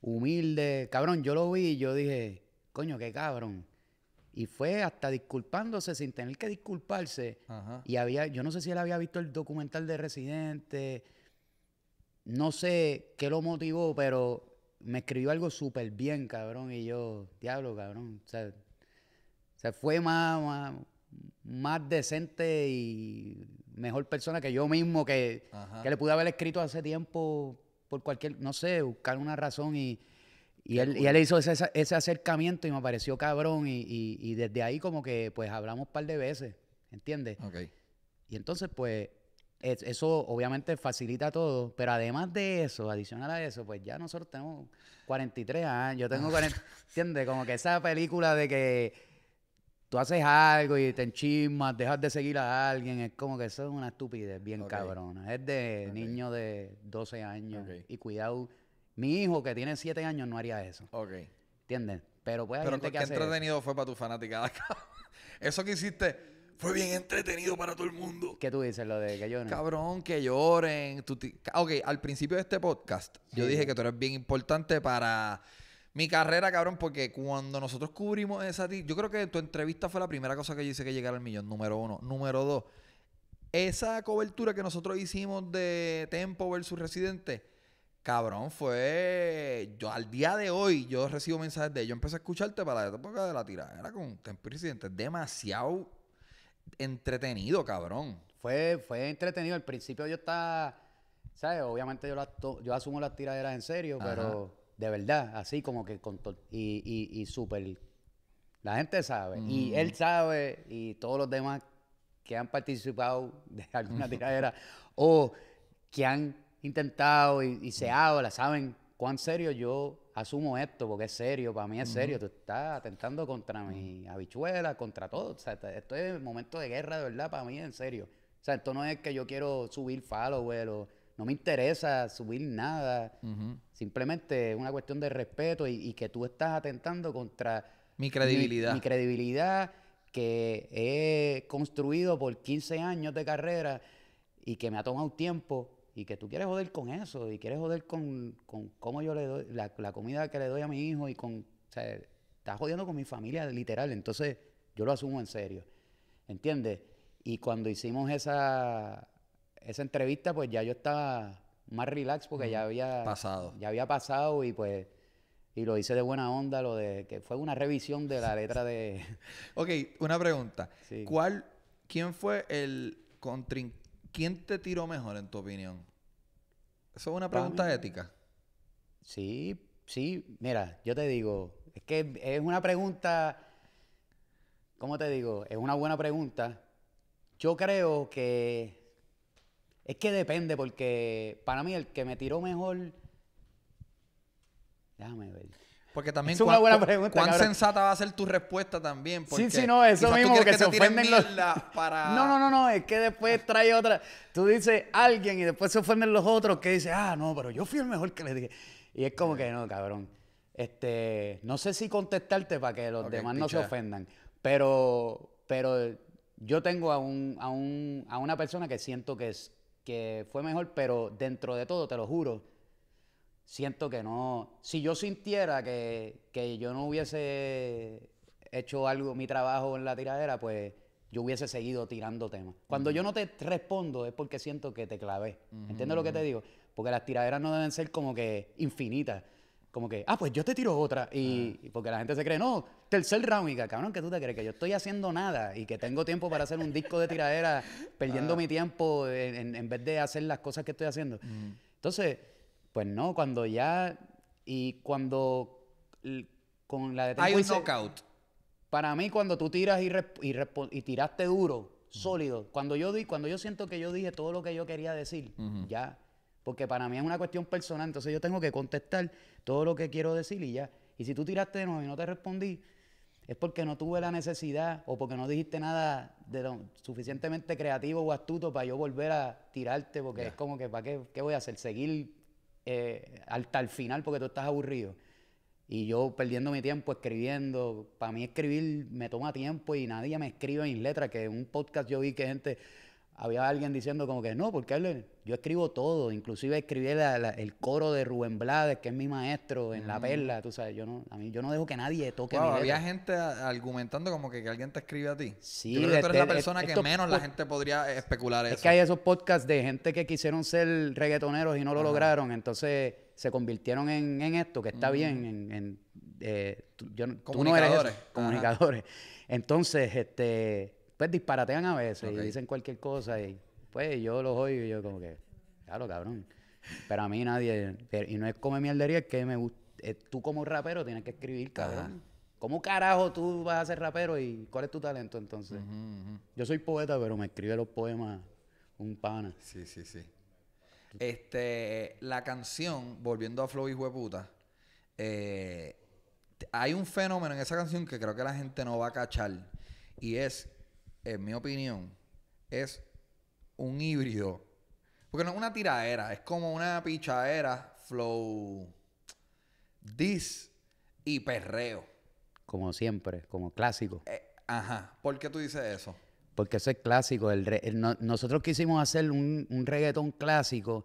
humilde. Cabrón, yo lo vi y yo dije, coño, qué cabrón. Y fue hasta disculpándose sin tener que disculparse. Y había, yo no sé si él había visto el documental de Residente. No sé qué lo motivó, pero me escribió algo súper bien, cabrón. Y yo, diablo, cabrón. O sea, se fue más, más, decente y mejor persona que yo mismo, que, que le pude haber escrito hace tiempo por cualquier, no sé, buscar una razón y, él, y hizo ese, acercamiento y me pareció cabrón. Y, desde ahí como que pues hablamos un par de veces, ¿entiendes? Ok. Y entonces pues eso obviamente facilita todo. Pero además de eso, adicional a eso, pues ya nosotros tenemos 43 años. Yo tengo 40, ¿entiendes? Como que esa película de que tú haces algo y te enchismas, dejas de seguir a alguien, es como que eso es una estupidez bien cabrona. Es de niño de 12 años. Y cuidado, mi hijo que tiene 7 años no haría eso. Ok. ¿Entiendes? Pero puede Pero que entretenido fue para tu fanática, eso que hiciste fue bien entretenido para todo el mundo. ¿Qué tú dices lo de que lloren? Cabrón, que lloren. ok, al principio de este podcast yo dije que tú eres bien importante para mi carrera, cabrón, porque cuando nosotros cubrimos esa... Yo creo que tu entrevista fue la primera cosa que yo hice que llegara al millón, número uno. Número dos, esa cobertura que nosotros hicimos de Tempo versus Residente, cabrón, fue... Yo al día de hoy, yo recibo mensajes de ellos. empecé a escucharte para la época de la era con Tempo y Residente. Demasiado entretenido, cabrón. Fue, fue entretenido. Al principio yo estaba... Obviamente yo, yo asumo las tiraderas en serio, pero de verdad, así como que con y, y, súper... La gente sabe, y él sabe, y todos los demás que han participado de alguna tiradera o que han intentado y, se habla, saben cuán serio yo asumo esto, porque es serio, para mí es serio, tú estás atentando contra mi habichuela, contra todo, o sea, esto es momento de guerra de verdad, para mí es en serio. O sea, esto no es que yo quiero subir followers o no me interesa subir nada. Simplemente es una cuestión de respeto y, que tú estás atentando contra... Mi credibilidad. Mi, credibilidad que he construido por 15 años de carrera y que me ha tomado tiempo y que tú quieres joder con eso y quieres joder con, cómo yo le doy la, comida que le doy a mi hijo y con... O sea, estás jodiendo con mi familia literal. Entonces yo lo asumo en serio. ¿Entiendes? Y cuando hicimos esa, esa entrevista, pues ya yo estaba más relax porque ya había pasado. Ya había pasado y pues y lo hice de buena onda, lo de que fue una revisión de la letra de Ok, una pregunta. ¿Cuál quién fue el contrin quién te tiró mejor en tu opinión? Eso es una pregunta ética. Sí, sí, mira, yo te digo, es que es una pregunta ¿cómo te digo? Es una buena pregunta. Yo creo que es que depende, porque para mí el que me tiró mejor. Déjame ver. Porque también es una cuán, buena pregunta, cuán sensata va a ser tu respuesta también. sí, sí, no, eso mismo, porque se ofenden los... Para... No, no, no, no, es que después trae otra... Tú dices alguien y después se ofenden los otros que dice ah, no, pero yo fui el mejor que le dije. Y es como que no, cabrón. Este, no sé si contestarte para que los demás no se ofendan, pero, pero yo tengo a, un, a, un, a una persona que siento que, es, que fue mejor, pero dentro de todo, te lo juro, siento que no. Si yo sintiera que, yo no hubiese hecho algo, mi trabajo en la tiradera, pues yo hubiese seguido tirando temas. Cuando yo no te respondo es porque siento que te clavé. ¿Entiendes lo que te digo? Porque las tiraderas no deben ser como que infinitas como que, ah, pues yo te tiro otra. Y, porque la gente se cree, no, tercer round. Y que, cabrón, que tú te crees que yo estoy haciendo nada y que tengo tiempo para hacer un disco de tiradera, perdiendo mi tiempo en, vez de hacer las cosas que estoy haciendo. Entonces, pues no, cuando ya. Y cuando. Con la de Hay un knockout. Para mí, cuando tú tiras y, y, tiraste duro, sólido, cuando yo, di, cuando yo siento que yo dije todo lo que yo quería decir, ya. Porque para mí es una cuestión personal, entonces yo tengo que contestar todo lo que quiero decir y ya. Y si tú tiraste de nuevo y no te respondí, es porque no tuve la necesidad o porque no dijiste nada de lo suficientemente creativo o astuto para yo volver a tirarte, porque es como que, ¿para qué, qué voy a hacer? Seguir eh, hasta el final porque tú estás aburrido. Y yo perdiendo mi tiempo escribiendo. Para mí escribir me toma tiempo y nadie me escribe en letra, que en un podcast yo vi que gente había alguien diciendo como que no, porque yo escribo todo, inclusive escribí el coro de Rubén Blades, que es mi maestro en La mm. Perla, tú sabes, yo no, a mí, yo no dejo que nadie toque wow, mi Había gente argumentando como que, alguien te escribe a ti. Sí, yo que tú eres la este, persona que menos la gente podría especular eso. Es que hay esos podcasts de gente que quisieron ser reggaetoneros y no lo lograron, entonces se convirtieron en, en esto, que está mm. bien, en, eh, comunicadores. comunicadores. Entonces, este pues disparatean a veces y dicen cualquier cosa y pues yo los oigo y yo como que, claro, cabrón. Pero a mí nadie, eh, y no es come mierdería, es que me gusta, eh, tú como rapero tienes que escribir, cabrón. ¿Cómo carajo tú vas a ser rapero y cuál es tu talento entonces? Yo soy poeta, pero me escribe los poemas un pana. Sí, sí, sí. Este, la canción, volviendo a Flow y Hueputa, eh, hay un fenómeno en esa canción que creo que la gente no va a cachar. Y es en mi opinión, es un híbrido. Porque no es una tiradera, es como una pichadera flow dis y perreo. Como siempre, como clásico. Eh, ajá, ¿por qué tú dices eso? Porque eso es clásico. El nosotros quisimos hacer un, un reggaetón clásico,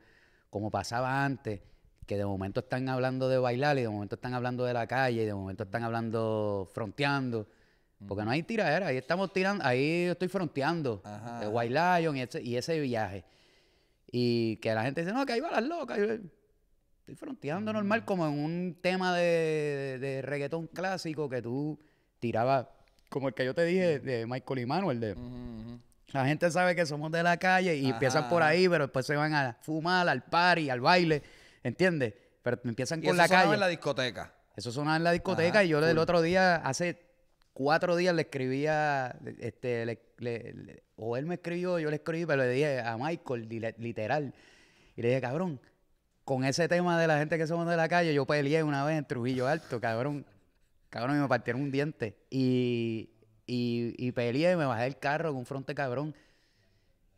como pasaba antes, que de momento están hablando de bailar y de momento están hablando de la calle y de momento están hablando fronteando. Porque no hay tiradera, ahí estamos tirando, ahí estoy fronteando. de eh, White Lion y ese, y viaje. Y que la gente dice, no, que ahí va las locas. estoy fronteando normal mm. como en un tema de, reggaetón clásico que tú tirabas, como el que yo te dije mm. de Michael y Manuel, de... La gente sabe que somos de la calle y empiezan por ahí, pero después se van a fumar, al party, al baile, ¿entiendes? Pero empiezan la con eso la calle. en la discoteca. Eso sonaba en la discoteca y yo el otro día, hace cuatro días le escribía, este, le, o él me escribió, yo le escribí, pero le dije a Michael, literal, y le dije, cabrón, con ese tema de la gente que somos de la calle, yo peleé una vez en Trujillo Alto, cabrón, cabrón, y me partieron un diente, y, y, y peleé, me bajé del carro con un fronte cabrón,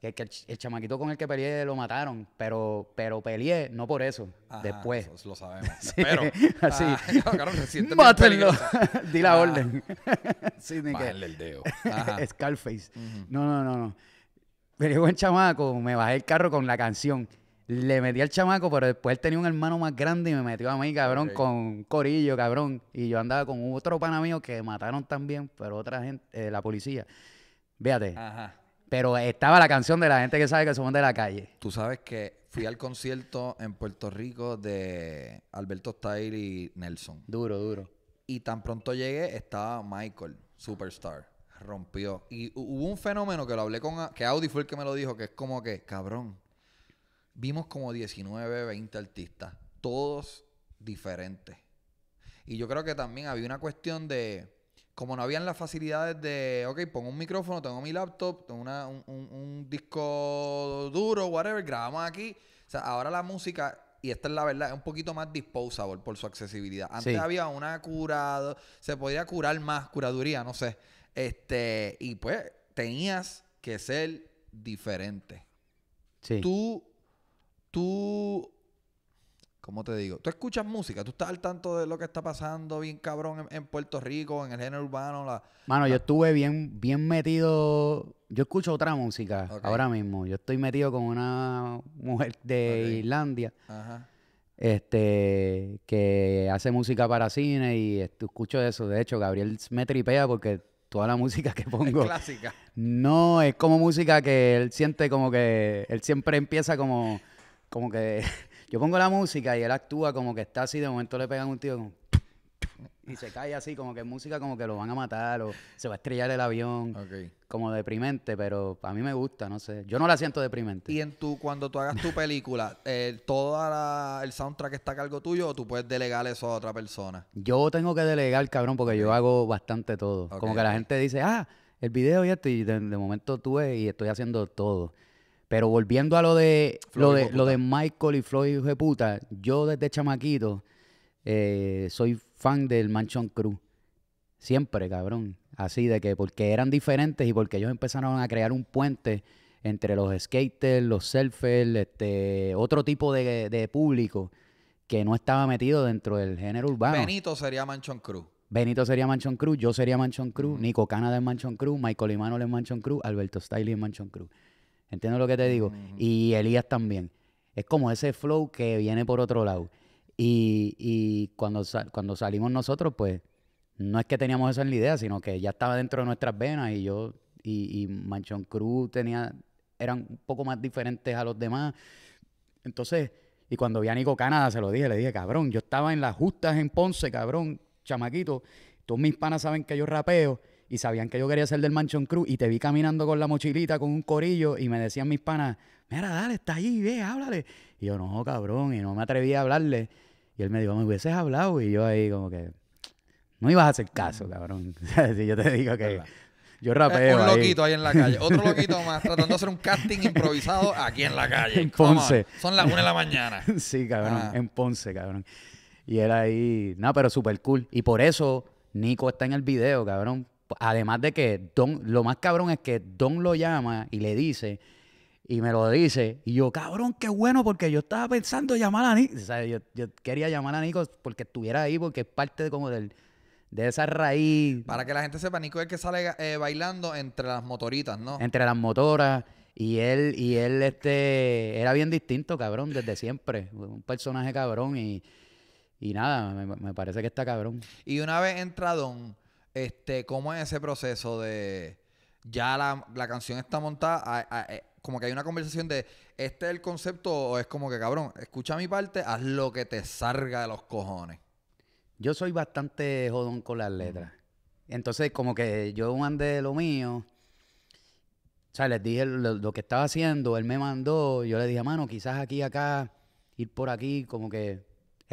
el, chamaquito con el que peleé lo mataron, pero, pero peleé no por eso, después. Eso lo sabemos. Pero, así. Ah, Di la ah. orden. sí, ni que, el dedo. Scarface. No, no, no, no. Pero con el chamaco, me bajé el carro con la canción. Le metí al chamaco, pero después él tenía un hermano más grande y me metió a mí, cabrón, con corillo, cabrón. Y yo andaba con otro pana mío que mataron también, pero otra gente, eh, la policía. Véate. Ajá pero estaba la canción de la gente que sabe que somos de la calle. Tú sabes que fui al concierto en Puerto Rico de Alberto Style y Nelson. Duro, duro. Y tan pronto llegué, estaba Michael, superstar. Rompió. Y hubo un fenómeno que lo hablé con. que Audi fue el que me lo dijo, que es como que, cabrón. Vimos como 19, 20 artistas, todos diferentes. Y yo creo que también había una cuestión de como no habían las facilidades de, ok, pongo un micrófono, tengo mi laptop, tengo un, disco duro, whatever, grabamos aquí. O sea, ahora la música, y esta es la verdad, es un poquito más disposable por su accesibilidad. Antes había una curado, se podía curar más, curaduría, no sé. Este, y pues tenías que ser diferente. Sí. Tú, tú ¿Cómo te digo? Tú escuchas música, tú estás al tanto de lo que está pasando bien cabrón en, Puerto Rico, en el género urbano. La, Mano, yo estuve bien, bien metido. Yo escucho otra música ahora mismo. Yo estoy metido con una mujer de Islandia Este, que hace música para cine y escucho eso. De hecho, Gabriel me tripea porque toda la música que pongo. clásica. No, es como música que él siente como que. Él siempre empieza como. como que. Yo pongo la música y él actúa como que está así, de momento le pegan un tío y se cae así, como que música como que lo van a matar o se va a estrellar el avión. Como deprimente, pero a mí me gusta, no sé. Yo no la siento deprimente. Y en tu, cuando tú hagas tu película, eh, ¿todo el soundtrack está a cargo tuyo o tú puedes delegar eso a otra persona? Yo tengo que delegar, cabrón, porque yo hago bastante todo. como que la gente dice, ah, el video y esto, y de, momento tú ves y estoy haciendo todo. Pero volviendo a lo de, lo de, lo de Michael y Floyd de puta, yo desde chamaquito eh, soy fan del Manchon Cruz. Siempre, cabrón. Así de que porque eran diferentes y porque ellos empezaron a crear un puente entre los skaters, los surfers, este, otro tipo de, público que no estaba metido dentro del género urbano. Benito sería Manchon Cruz. Benito sería Manchon Cruz, yo sería Manchon Cruz, Nico Cana es Manchon Cruz, Michael Imano es Manchon Cruz, Alberto Stiley en Manchon Cruz entiendo lo que te digo? Y Elías también. Es como ese flow que viene por otro lado. Y, cuando, cuando salimos nosotros, pues no es que teníamos esa en la idea, sino que ya estaba dentro de nuestras venas y yo y, Manchón Cruz tenía, eran un poco más diferentes a los demás. Entonces, y cuando vi a Nico Canada se lo dije, le dije, cabrón, yo estaba en las justas en Ponce, cabrón, chamaquito, todos mis panas saben que yo rapeo y sabían que yo quería ser del Manchón Cruz y te vi caminando con la mochilita, con un corillo y me decían mis panas, mira, dale, está ahí, ve, háblale. Y yo, no, cabrón, y no me atreví a hablarle. Y él me dijo, me hubieses hablado y yo ahí como que, no ibas a hacer caso, cabrón. si yo te digo que... Yo rapeo. Eh, un loquito ahí. en la calle. Otro loquito más tratando de hacer un casting improvisado aquí en la calle. En Ponce. Son las 1 de la mañana. sí, cabrón. Ah. En Ponce, cabrón. Y era ahí. No, pero súper cool. Y por eso Nico está en el video, cabrón además de que Don, lo más cabrón es que Don lo llama y le dice, y me lo dice, y yo, cabrón, qué bueno, porque yo estaba pensando llamar a Nico, o sea, yo, quería llamar a Nico porque estuviera ahí, porque es parte como del, de esa raíz. Para que la gente sepa, Nico es el que sale eh, bailando entre las motoritas, ¿no? Entre las motoras. Y él, y él este, era bien distinto, cabrón, desde siempre. Un personaje cabrón y, nada, me, me parece que está cabrón. Y una vez entra Don, este, ¿cómo es ese proceso de ya la, canción está montada? Eh, como que hay una conversación de este es el concepto o es como que cabrón, escucha mi parte, haz lo que te salga de los cojones. Yo soy bastante jodón con las letras. Entonces, como que yo mandé lo mío. O sea, les dije lo, lo, que estaba haciendo, él me mandó, yo le dije, mano, quizás aquí, acá, ir por aquí, como que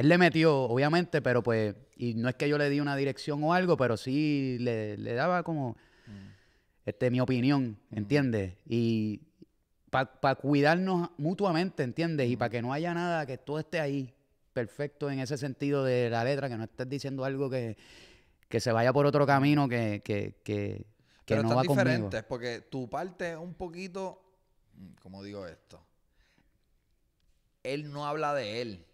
él le metió, obviamente, pero pues, y no es que yo le di una dirección o algo, pero sí le, daba como, mm. este, mi opinión, mm. ¿entiendes? Y para cuidarnos mutuamente, ¿entiendes? Y para mm. que no haya nada, que todo esté ahí, perfecto en ese sentido de la letra, que no estés diciendo algo que, que se vaya por otro camino que, que, que, que no va diferentes porque tu parte es un poquito, como digo esto, él no habla de él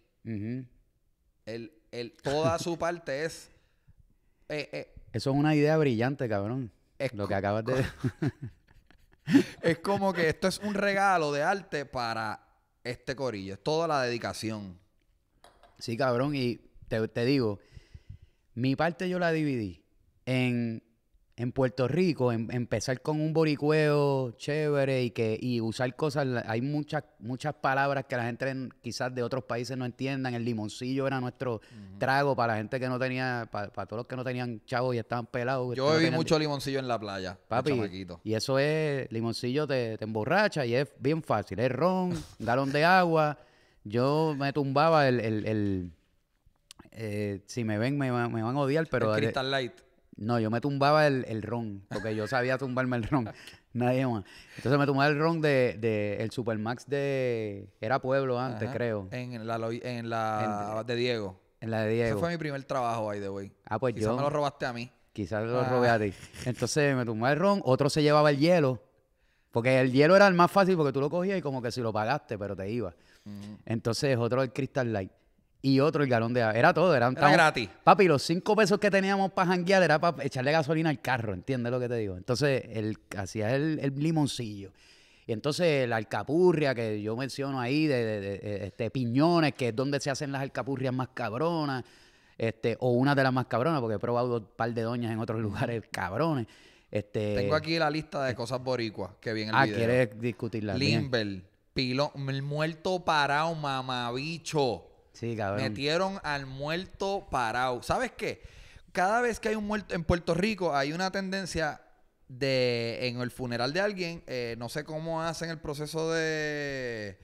el toda su parte es. Eh, eh, Eso es una idea brillante, cabrón. Es lo que acabas de. es como que esto es un regalo de arte para este corillo. Es toda la dedicación. Sí, cabrón. Y te, te digo, mi parte yo la dividí en en Puerto Rico, em, empezar con un boricueo chévere y que y usar cosas, hay muchas muchas palabras que la gente quizás de otros países no entiendan. El limoncillo era nuestro trago para la gente que no tenía, para, todos los que no tenían chavos y estaban pelados. Yo bebí mucho limoncillo en la playa, papi. Y eso es, limoncillo te, emborracha y es bien fácil. Es ron, galón de agua. Yo me tumbaba el, el, eh, si me ven me, me, van a odiar, pero... El Crystal Light. No, yo me tumbaba el, ron, porque yo sabía tumbarme el ron. Nadie más. Entonces me tumbaba el ron de, de el Supermax de. Era Pueblo antes, creo. En la, en la de Diego. En la de Diego. Ese fue mi primer trabajo, ahí de hoy, Ah, pues Quizás me lo robaste a mí. Quizás lo ah. robé a ti. Entonces me tumbaba el ron, otro se llevaba el hielo. Porque el hielo era el más fácil porque tú lo cogías y como que si lo pagaste, pero te iba. Mm. Entonces otro el Crystal Light y otro el galón de agua. Era todo, eran era gratis. Papi, los cinco pesos que teníamos para janguear era para echarle gasolina al carro, ¿entiendes lo que te digo? Entonces, el hacía el, limoncillo. Y entonces la alcapurria que yo menciono ahí, de, este, piñones, que es donde se hacen las alcapurrias más cabronas, este, o una de las más cabronas, porque he probado un par de doñas en otros lugares cabrones. Este, Tengo aquí la lista de cosas boricuas que vienen el ah, video. Ah, ¿quieres discutirla? Limber, pilón, el muerto parado, mamabicho. Sí, cabrón. Metieron al muerto parado. ¿Sabes qué? Cada vez que hay un muerto en Puerto Rico hay una tendencia de en el funeral de alguien, eh, no sé cómo hacen el proceso de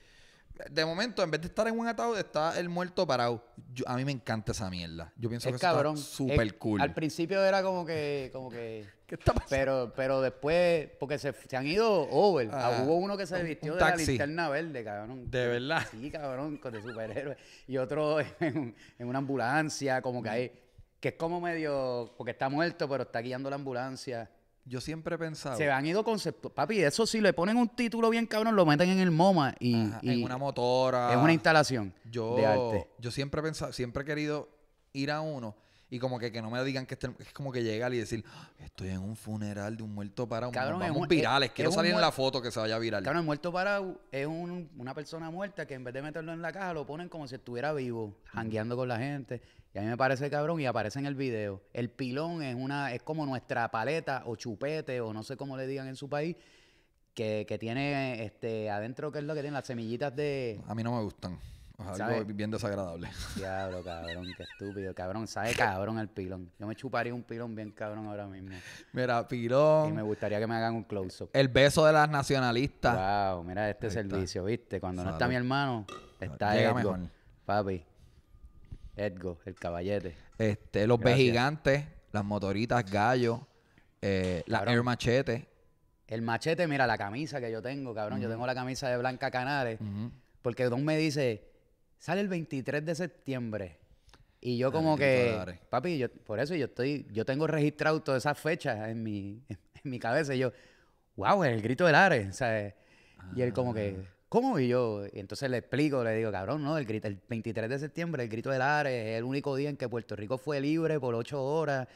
de momento, en vez de estar en un ataúd, está el muerto parado. a mí me encanta esa mierda. Yo pienso que es está súper cool. Al principio era como que, como que Pero, pero después, porque se, han ido over. Ah, ah, hubo uno que se vistió de la linterna verde, cabrón. De verdad. Sí, cabrón, con de superhéroe. Y otro en, una ambulancia, como que mm. hay. Que es como medio. Porque está muerto, pero está guiando la ambulancia. Yo siempre he pensado. Se han ido concepto Papi, eso sí, le ponen un título bien cabrón, lo meten en el MoMA y. en una motora. Es una instalación. Yo, de arte. yo siempre pensado, siempre he querido ir a uno y como que, que no me digan que este, es como que llegar y decir, estoy en un funeral de un muerto para Cabrón, vamos un, virales, es, quiero no salir en la foto que se vaya viral. Claro, el muerto parado es un, una persona muerta que en vez de meterlo en la caja lo ponen como si estuviera vivo, jangueando con la gente. Y a mí me parece cabrón y aparece en el video. El pilón es una es como nuestra paleta o chupete o no sé cómo le digan en su país que, que tiene este adentro que es lo que tiene las semillitas de A mí no me gustan. Algo bien desagradable. Diablo, cabrón, qué estúpido. Cabrón, sabe cabrón el pilón. Yo me chuparía un pilón bien cabrón ahora mismo. Mira, pilón. Y me gustaría que me hagan un close-up. El beso de las nacionalistas. Wow, mira este servicio, ¿viste? Cuando no está mi hermano, está Edgar. Papi. Edgo, el caballete. Este, los Gracias. gigantes, las motoritas gallo, el eh, la Machete. El machete, mira, la camisa que yo tengo, cabrón. Yo tengo la camisa de Blanca Canales. Porque Don me dice, Sale el 23 de septiembre. Y yo como que, papi, yo, por eso yo estoy, yo tengo registrado todas esas fechas en mi, en, mi cabeza. Y yo, wow, el grito del Ares, Y él como que, ah. ¿cómo? Y yo, entonces le explico, le digo, cabrón, no, el, grito, el 23 de septiembre, el grito del Ares es el único día en que Puerto Rico fue libre por ocho horas,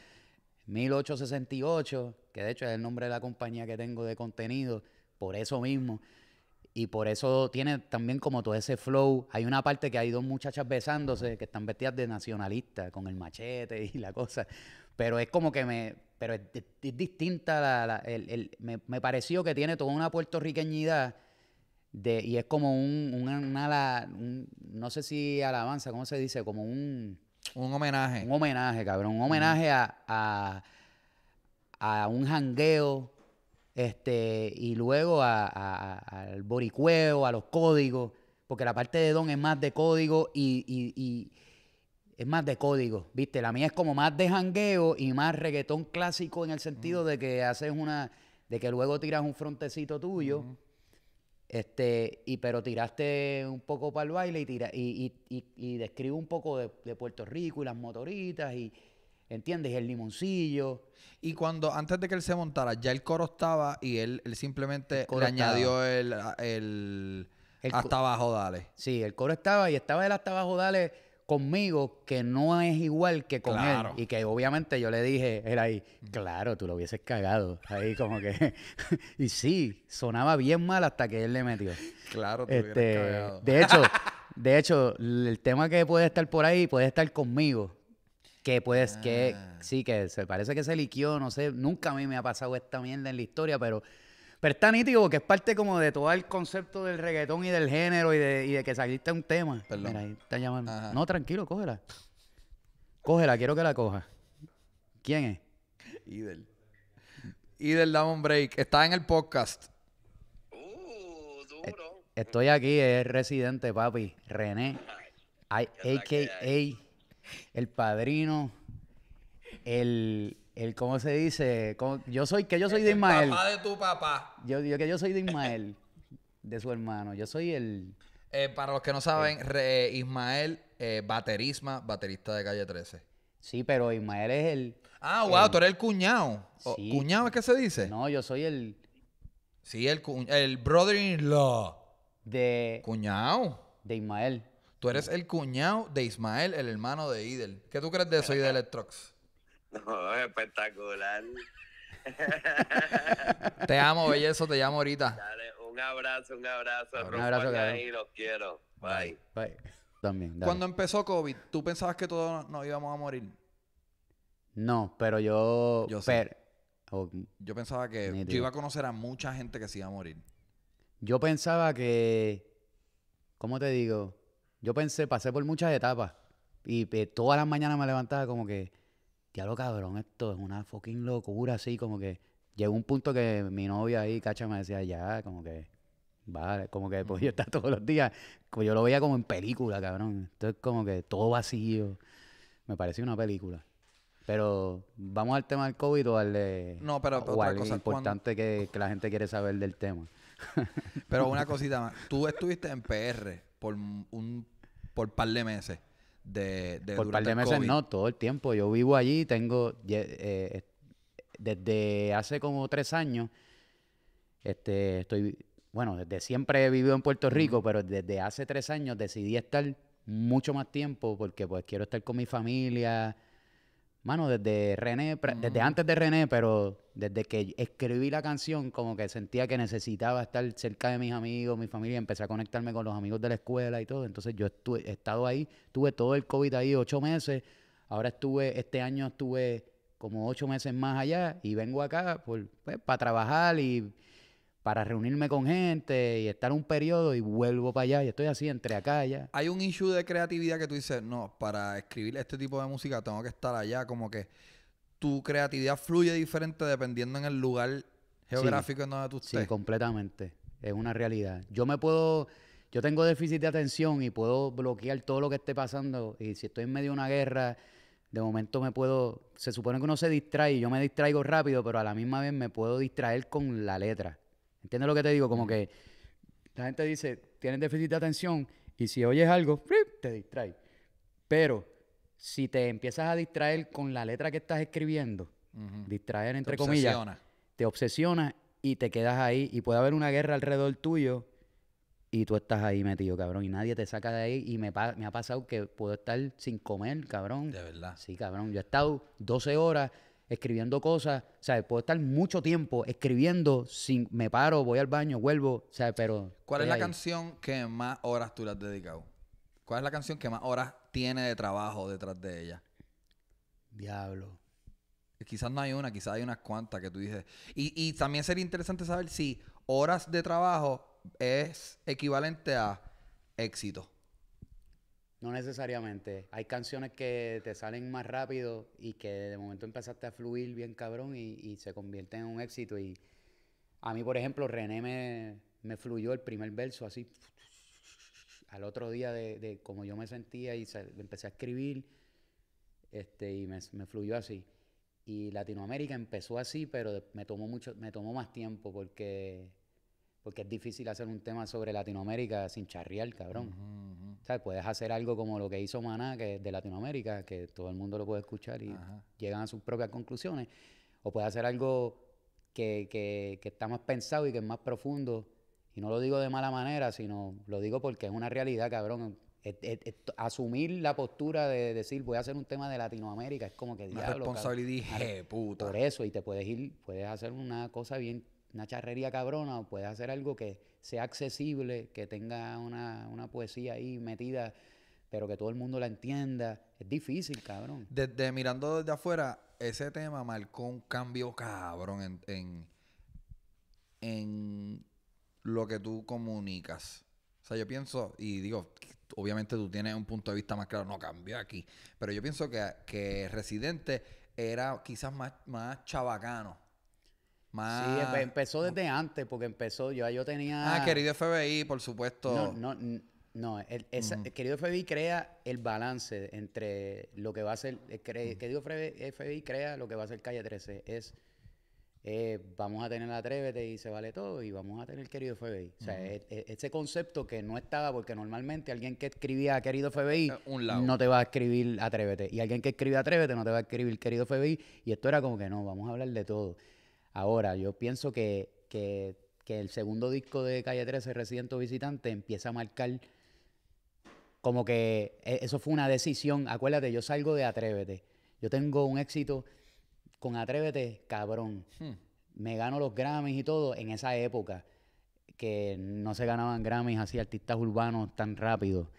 1868, que de hecho es el nombre de la compañía que tengo de contenido, por eso mismo. Y por eso tiene también como todo ese flow. Hay una parte que hay dos muchachas besándose que están vestidas de nacionalista con el machete y la cosa. Pero es como que me. Pero es, distinta la. me, pareció que tiene toda una puertorriqueñidad. De, y es como un, un, una, No sé si alabanza, ¿cómo se dice? Como un. Un homenaje. Un homenaje, cabrón. Un homenaje a, a, a un jangueo este, y luego al boricueo, a los códigos, porque la parte de don es más de código y, y es más de código, ¿viste? La mía es como más de jangueo y más reggaetón clásico en el sentido de que haces una, de que luego tiras un frontecito tuyo, este, y pero tiraste un poco para el baile y, tira, y, y, y, describe un poco de, de, Puerto Rico y las motoritas y ¿Entiendes? El limoncillo. Y cuando, antes de que él se montara, ya el coro estaba y él, él simplemente le añadió el, el, hasta abajo dale. Sí, el coro estaba y estaba el hasta abajo dale conmigo que no es igual que con él. Y que obviamente yo le dije, era ahí, claro, tú lo hubieses cagado. Ahí como que. y sí, sonaba bien mal hasta que él le metió. Claro, tú este, cagado. De hecho, de hecho, el tema que puede estar por ahí puede estar conmigo que pues, que ah. sí, que se parece que se liquió, no sé, nunca a mí me ha pasado esta mierda en la historia, pero, pero está nítido porque es parte como de todo el concepto del reggaetón y del género y de, y de que saliste un tema. Perdón. Mira, ahí está llamando. No, tranquilo, cógela. Cógela, quiero que la coja. ¿Quién es? Idel. Idel, dame break. Está en el podcast. Uh, duro. E-, estoy aquí, es residente, papi. René. I, AKA. El padrino, el, el ¿cómo se dice? Yo soy, que yo soy de Ismael. papá de tu papá. Yo, yo que yo soy de Ismael, de su hermano. Yo soy el... Eh, para los que no saben, eh, Ismael, eh, baterisma, baterista de Calle 13. Sí, pero Ismael es el... Ah, wow, tú eres el cuñado. ¿Cuñado es que se dice? No, yo soy el... Sí, el, el brother-in-law. De... Cuñado. De Ismael. Tú eres el cuñado de Ismael, el hermano de Idel. ¿Qué tú crees de eso Idel Electrox? No, espectacular. te amo, bellezo, te llamo ahorita. Dale, un abrazo, un abrazo. Un abrazo, ahí, los quiero. Bye. Bye. También. Cuando empezó COVID, ¿tú pensabas que todos nos íbamos a morir? No, pero yo. Yo, sé. yo pensaba que yo iba a conocer a mucha gente que se iba a morir. Yo pensaba que. ¿Cómo te digo? Yo pensé, pasé por muchas etapas. Y eh, todas las mañanas me levantaba como que, diablo cabrón, esto es una fucking locura, así como que llegó un punto que mi novia ahí, cacha, me decía, ya, como que, vale, como que pues yo todos los días, pues, yo lo veía como en película, cabrón. Entonces como que todo vacío, me parecía una película. Pero vamos al tema del COVID o al de, No, pero otra cosa. importante que, que, la gente quiere saber del tema. pero una cosita más, tú estuviste en PR por un por par de meses. De, de par de meses no, todo el tiempo. Yo vivo allí, tengo eh, eh, desde hace como tres años, este, estoy, bueno, desde siempre he vivido en Puerto Rico, pero desde hace tres años decidí estar mucho más tiempo porque pues quiero estar con mi familia, Mano, desde René, desde antes de René, pero desde que escribí la canción, como que sentía que necesitaba estar cerca de mis amigos, mi familia, empecé a conectarme con los amigos de la escuela y todo. Entonces yo estuve, he estado ahí, tuve todo el COVID ahí ocho meses. Ahora estuve, este año estuve como ocho meses más allá y vengo acá pues, para trabajar y para reunirme con gente y estar un periodo y vuelvo para allá y estoy así entre acá y allá. Hay un issue de creatividad que tú dices, no, para escribir este tipo de música tengo que estar allá, como que tu creatividad fluye diferente dependiendo en el lugar geográfico en donde tú estés. Sí, completamente. Es una realidad. Yo me puedo, yo tengo déficit de atención y puedo bloquear todo lo que esté pasando y si estoy en medio de una guerra, de momento me puedo, se supone que uno se distrae y yo me distraigo rápido, pero a la misma vez me puedo distraer con la letra. ¿Entiendes lo que te digo? Como que la gente dice, tienes déficit de atención y si oyes algo, te distrae. Pero si te empiezas a distraer con la letra que estás escribiendo, distraer entre comillas, te obsesiona y te quedas ahí y puede haber una guerra alrededor tuyo y tú estás ahí metido, cabrón, y nadie te saca de ahí y me, me ha pasado que puedo estar sin comer, cabrón. De verdad. Sí, cabrón, yo he estado 12 horas escribiendo cosas, ¿sabes? Puedo estar mucho tiempo escribiendo, sin, me paro, voy al baño, vuelvo, ¿sabes? Pero... ¿Cuál es la canción que más horas tú le has dedicado? ¿Cuál es la canción que más horas tiene de trabajo detrás de ella? Diablo. Eh, quizás no hay una, quizás hay unas cuantas que tú dices. Y, y también sería interesante saber si horas de trabajo es equivalente a éxito. No necesariamente. Hay canciones que te salen más rápido y que de momento empezaste a fluir bien cabrón y, se convierten en un éxito. Y a mí, por ejemplo, René me, fluyó el primer verso así. Al otro día de, de como yo me sentía y empecé a escribir este, y me, fluyó así. Y Latinoamérica empezó así, pero me tomó, mucho, me tomó más tiempo porque, porque es difícil hacer un tema sobre Latinoamérica sin charrear, cabrón. Puedes hacer algo como lo que hizo Maná, que es de Latinoamérica, que todo el mundo lo puede escuchar y llegan a sus propias conclusiones. O puedes hacer algo que, que, que, está más pensado y que es más profundo. Y no lo digo de mala manera, sino lo digo porque es una realidad, cabrón. asumir la postura de decir voy a hacer un tema de Latinoamérica es como que una diablo, responsabilidad por eso y te puedes ir puedes hacer una cosa bien una charrería cabrona o puedes hacer algo que sea accesible, que tenga una, poesía ahí metida, pero que todo el mundo la entienda. Es difícil, cabrón. Desde mirando desde afuera, ese tema marcó un cambio cabrón en, en, lo que tú comunicas. O sea, yo pienso, y digo, obviamente tú tienes un punto de vista más claro, no cambió aquí, pero yo pienso que, que Residente era quizás más, más chabacano Sí, empezó desde antes, porque empezó, yo, yo tenía... Ah, querido FBI, por supuesto. No, no, no el, querido FBI crea el balance entre lo que va a ser, querido FBI crea lo que va a ser Calle 13, es... Eh, vamos a tener Atrévete y se vale todo y vamos a tener Querido FBI. O sea, e, e, ese concepto que no estaba porque normalmente alguien que escribía Querido FBI eh, no te va a escribir Atrévete y alguien que escribe Atrévete no te va a escribir Querido FBI y esto era como que no, vamos a hablar de todo. Ahora, yo pienso que, el segundo disco de Calle 13, Residente Visitante, empieza a marcar como que e, eso fue una decisión. Acuérdate, yo salgo de Atrévete. Yo tengo un éxito con Atrévete, cabrón. Hmm. Me gano los Grammys y todo en esa época que no se ganaban Grammys así artistas urbanos tan rápido.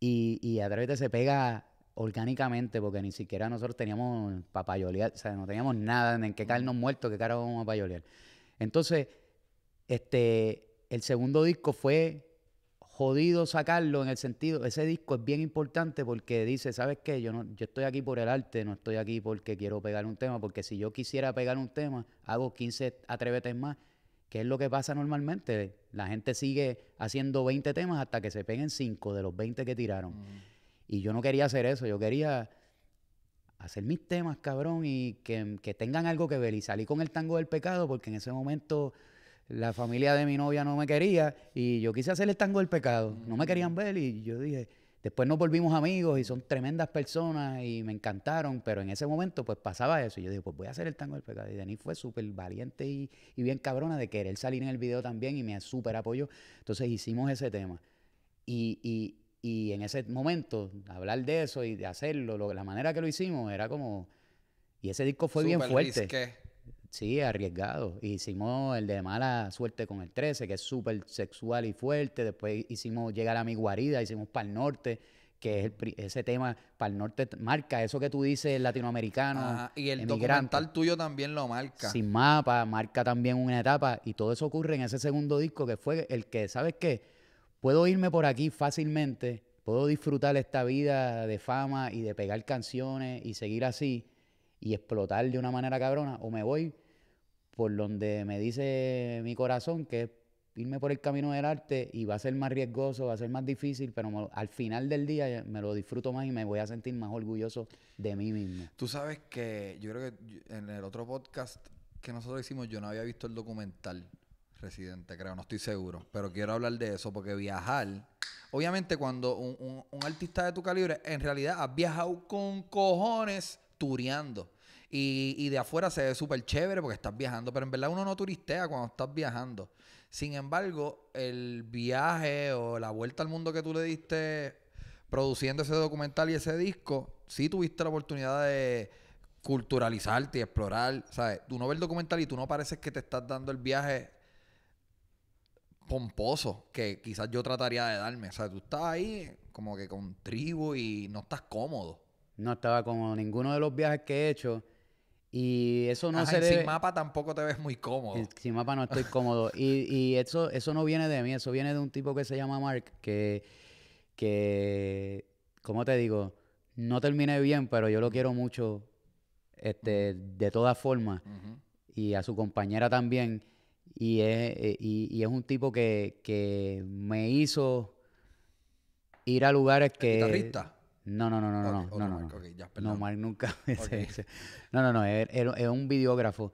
Y, y Atrévete se pega orgánicamente, porque ni siquiera nosotros teníamos papayolear, o sea, no teníamos nada en qué caernos muertos, qué cara vamos a payolear. Entonces, este, el segundo disco fue jodido sacarlo en el sentido, ese disco es bien importante porque dice, ¿sabes qué? Yo, no, yo estoy aquí por el arte, no estoy aquí porque quiero pegar un tema, porque si yo quisiera pegar un tema, hago 15 atrévetes más, que es lo que pasa normalmente. La gente sigue haciendo 20 temas hasta que se peguen 5 de los 20 que tiraron. Mm. Y yo no quería hacer eso, yo quería hacer mis temas, cabrón, y que, tengan algo que ver. Y salí con el tango del pecado porque en ese momento la familia de mi novia no me quería y yo quise hacer el tango del pecado. No me querían ver y yo dije, después nos volvimos amigos y son tremendas personas y me encantaron, pero en ese momento pues pasaba eso. Y yo dije, pues voy a hacer el tango del pecado. Y Denis fue súper valiente y, bien cabrona de querer salir en el video también y me súper apoyó. Entonces hicimos ese tema. y, y en ese momento, hablar de eso y de hacerlo, la manera que lo hicimos era como... Y ese disco fue bien fuerte. ¿Qué? Sí, arriesgado. Hicimos el de mala suerte con el 13, que es súper sexual y fuerte. Después hicimos llegar a mi guarida, hicimos pal norte, que es ese tema, pal norte marca eso que tú dices el latinoamericano. y el emigrante. documental tuyo también lo marca. Sin mapa, marca también una etapa. Y todo eso ocurre en ese segundo disco que fue el que, ¿sabes qué? puedo irme por aquí fácilmente, puedo disfrutar esta vida de fama y de pegar canciones y seguir así y explotar de una manera cabrona, o me voy por donde me dice mi corazón, que es irme por el camino del arte y va a ser más riesgoso, va a ser más difícil, pero al final del día eh, me lo disfruto más y me voy a sentir más orgulloso de mí mismo. Tú sabes que yo creo que en el otro podcast que nosotros hicimos yo no había visto el documental Residente, creo, no estoy seguro. Pero quiero hablar de eso porque viajar. Obviamente, cuando un, artista de tu calibre, en realidad has viajado con cojones tureando. Y, y de afuera se ve súper chévere porque estás viajando, pero en verdad uno no turistea cuando estás viajando. Sin embargo, el viaje o la vuelta al mundo que tú le diste produciendo ese documental y ese disco, sí tuviste la oportunidad de culturalizarte y explorar, ¿sabes? Tú no ves el documental y tú no pareces que te estás dando el viaje Pomposo que quizás yo trataría de darme. O sea, tú estás ahí como que con tribu y no estás cómodo. No estaba como Ninguno de los viajes que he hecho. Y eso no se Sin mapa tampoco te ves muy cómodo. sin mapa no estoy cómodo. y, eso, eso no viene de mí. Eso viene de un tipo que se llama Mark que... que ¿Cómo te digo? No terminé bien, pero yo lo quiero mucho este, de todas formas. Y a su compañera también. Y es, eh, y, es un tipo que, me hizo ir a lugares que... ¿Guitarrista? No, no, no, no, no, no, no. no, nunca. No, no, no, es, un videógrafo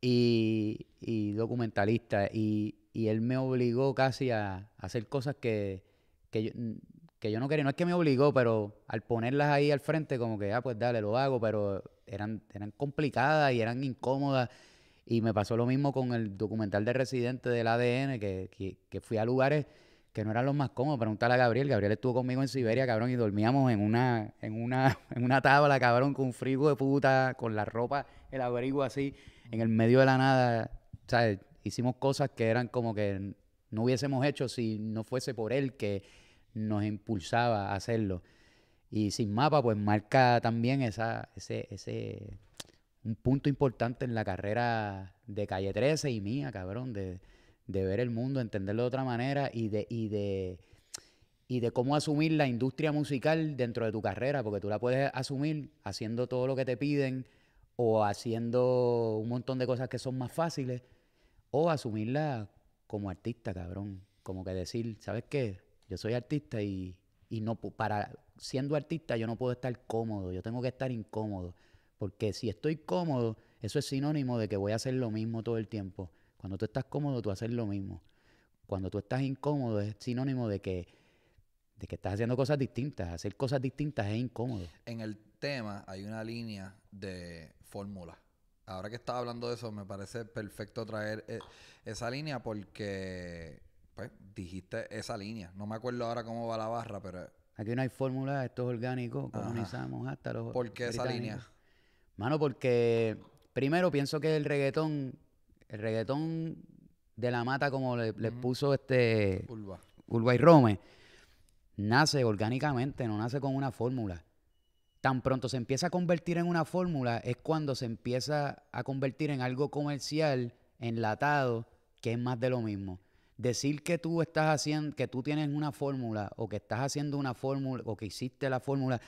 y, documentalista y, y, él me obligó casi a, hacer cosas que, que, yo, que yo no quería. No es que me obligó, pero al ponerlas ahí al frente como que, ah, pues dale, lo hago, pero eran, eran complicadas y eran incómodas y me pasó lo mismo con el documental de Residente del ADN, que, fui a lugares que no eran los más cómodos. Preguntarle a Gabriel. Gabriel estuvo conmigo en Siberia, cabrón, y dormíamos en una, en una, en una tabla, cabrón, con un frigo de puta, con la ropa, el abrigo así, en el medio de la nada. Hicimos cosas que eran como que no hubiésemos hecho si no fuese por él que nos impulsaba a hacerlo. Y sin mapa, pues marca también esa, ese, un punto importante en la carrera de Calle 13 y mía, cabrón, de, ver el mundo, entenderlo de otra manera y de, y de, cómo asumir la industria musical dentro de tu carrera, porque tú la puedes asumir haciendo todo lo que te piden o haciendo un montón de cosas que son más fáciles o asumirla como artista, cabrón, como que decir, ¿sabes qué? Yo soy artista y, y no para siendo artista yo no puedo estar cómodo, yo tengo que estar incómodo. Porque si estoy cómodo, eso es sinónimo de que voy a hacer lo mismo todo el tiempo. Cuando tú estás cómodo, tú haces lo mismo. Cuando tú estás incómodo, es sinónimo de que, de que estás haciendo cosas distintas. Hacer cosas distintas es incómodo. En el tema hay una línea de fórmula. Ahora que estaba hablando de eso, me parece perfecto traer eh, esa línea porque pues dijiste esa línea. No me acuerdo ahora cómo va la barra, pero... Aquí no hay fórmula, esto es orgánico, comunizamos hasta los... ¿Por qué esa línea? Mano, porque primero pienso que el reggaetón, el reggaetón de la mata, como le, puso este. Urba. y Rome, nace orgánicamente, no nace con una fórmula. Tan pronto se empieza a convertir en una fórmula, es cuando se empieza a convertir en algo comercial, enlatado, que es más de lo mismo. Decir que tú estás haciendo, que tú tienes una fórmula, o que estás haciendo una fórmula, o que hiciste la fórmula,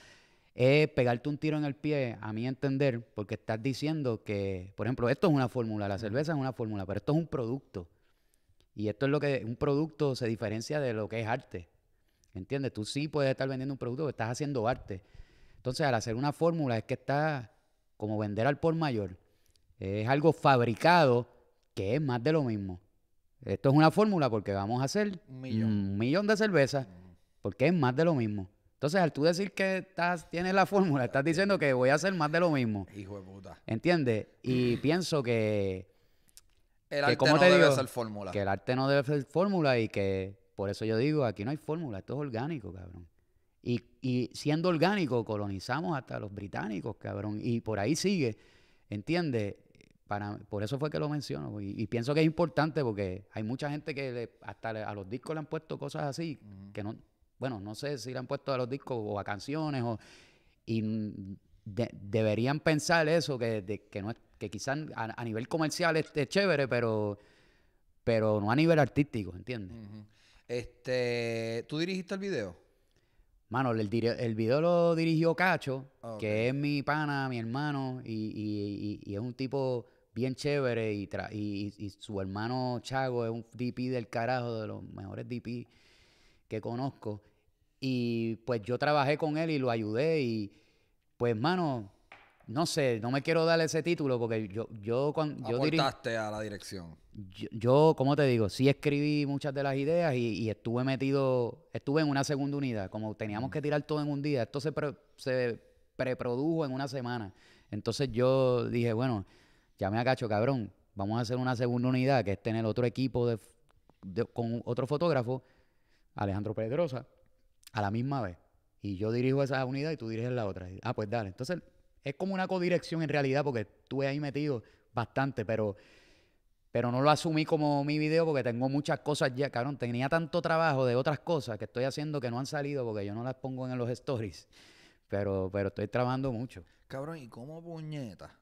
es pegarte un tiro en el pie, a mi entender, porque estás diciendo que, por ejemplo, esto es una fórmula, la cerveza es una fórmula, pero esto es un producto. Y esto es lo que un producto se diferencia de lo que es arte. ¿Entiendes? Tú sí puedes estar vendiendo un producto, estás haciendo arte. Entonces, al hacer una fórmula es que está como vender al por mayor. Es algo fabricado que es más de lo mismo. Esto es una fórmula porque vamos a hacer un millón de cervezas porque es más de lo mismo. Entonces, al tú decir que estás, tienes la fórmula, estás diciendo que voy a hacer más de lo mismo. Hijo de puta. ¿Entiendes? Y mm. pienso que. El arte no debe ser fórmula. Que el arte no debe ser fórmula y que. Por eso yo digo, aquí no hay fórmula, esto es orgánico, cabrón. Y, y siendo orgánico, colonizamos hasta los británicos, cabrón. Y por ahí sigue. ¿Entiendes? Para, por eso fue que lo menciono. Y, pienso que es importante porque hay mucha gente que hasta a los discos le han puesto cosas así que no bueno, no sé si le han puesto a los discos o a canciones o, y deberían pensar eso, que, no es, que quizás a, nivel comercial es, chévere, pero, pero no a nivel artístico, ¿entiendes? este, ¿Tú dirigiste el video? Mano, el, el video lo dirigió Cacho, que es mi pana, mi hermano, y, y, y, es un tipo bien chévere y, tra y, y, su hermano Chago es un DP del carajo, de los mejores DP conozco. Y pues yo trabajé con él y lo ayudé y pues, mano, no sé, no me quiero dar ese título porque yo, yo cuando... Yo Aportaste a la dirección. Yo, yo, ¿cómo te digo? Sí escribí muchas de las ideas y, estuve metido, estuve en una segunda unidad, como teníamos mm. que tirar todo en un día, esto se, se preprodujo en una semana. Entonces yo dije, bueno, ya me agacho, cabrón, vamos a hacer una segunda unidad, que es tener otro equipo de, con otro fotógrafo Alejandro Pedrosa, a la misma vez. Y yo dirijo esa unidad y tú diriges la otra. ah, pues dale. Entonces, es como una codirección en realidad, porque estuve ahí metido bastante, pero, pero no lo asumí como mi video porque tengo muchas cosas ya, cabrón. Tenía tanto trabajo de otras cosas que estoy haciendo que no han salido porque yo no las pongo en los stories. Pero, pero estoy trabajando mucho. Cabrón, ¿y cómo puñeta?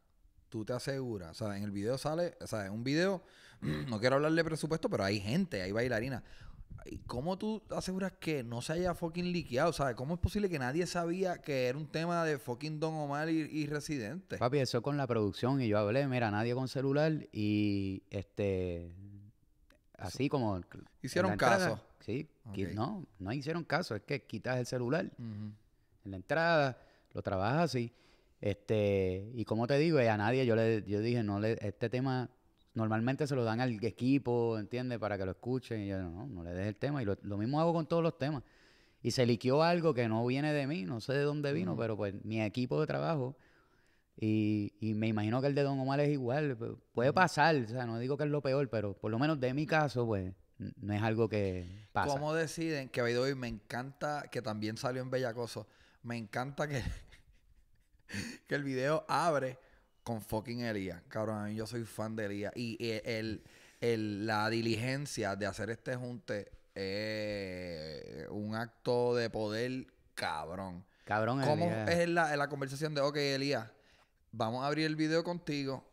Tú te aseguras, o sea, en el video sale, o sea, en un video, no quiero hablarle de presupuesto, pero hay gente, hay bailarinas cómo tú aseguras que no se haya fucking liqueado? ¿Cómo es posible que nadie sabía que era un tema de fucking Don Omar y, Residente? Papi, eso con la producción y yo hablé, mira, nadie con celular y este. Así como. Hicieron caso. sí, no, no hicieron caso. Es que quitas el celular en la entrada, lo trabajas así. Este, y como te digo, eh, a nadie yo le yo dije, no le, este tema Normalmente se lo dan al equipo, ¿entiendes? Para que lo escuchen. Y yo, no, no le des el tema. Y lo, mismo hago con todos los temas. Y se liquió algo que no viene de mí, no sé de dónde vino, mm. pero pues mi equipo de trabajo, y, me imagino que el de Don Omar es igual, puede mm. pasar, o sea, no digo que es lo peor, pero por lo menos de mi caso, pues no es algo que pasa. ¿Cómo deciden que hoy me encanta, que también salió en Bellacoso, me encanta que, que el video abre con fucking Elías. Cabrón, yo soy fan de Elías. Y eh, el, la diligencia de hacer este junte es eh, un acto de poder cabrón. Cabrón, ¿Cómo es la, conversación de, ok, Elías, vamos a abrir el video contigo,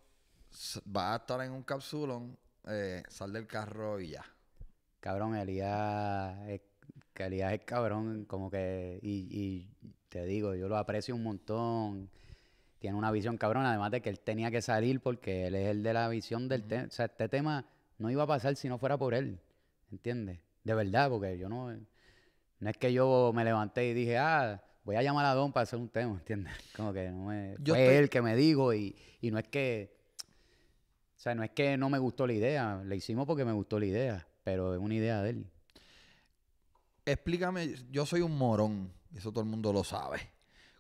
Va a estar en un capsulón, eh, sal del carro y ya. Cabrón, Elías es, es cabrón, como que, y, y te digo, yo lo aprecio un montón tiene una visión cabrón, además de que él tenía que salir porque él es el de la visión del tema. O sea, este tema no iba a pasar si no fuera por él, ¿entiendes? De verdad, porque yo no... No es que yo me levanté y dije, ah, voy a llamar a Don para hacer un tema, ¿entiendes? Como que no Yo fue él que me digo y, y no es que... O sea, no es que no me gustó la idea, le hicimos porque me gustó la idea, pero es una idea de él. Explícame, yo soy un morón, eso todo el mundo lo sabe.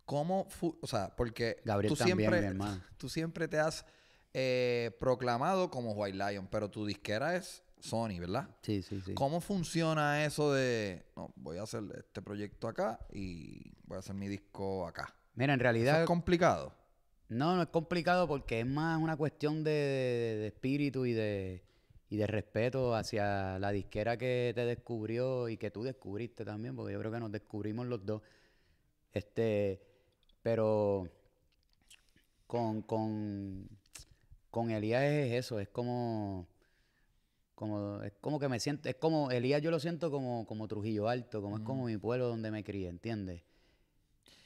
¿Cómo o sea, porque tú, siempre, tú siempre te has eh, proclamado como White Lion, pero tu disquera es Sony, ¿verdad? Sí, sí, sí. ¿Cómo funciona eso de, no, voy a hacer este proyecto acá y voy a hacer mi disco acá? Mira, en realidad... es complicado. No, no es complicado porque es más una cuestión de, espíritu y de, y de respeto hacia la disquera que te descubrió y que tú descubriste también, porque yo creo que nos descubrimos los dos. Este, pero con, con, con Elías es eso, es como, como, es como que me siento, es como, Elías yo lo siento como, Trujillo Alto, como es como mi pueblo donde me crié, ¿entiendes?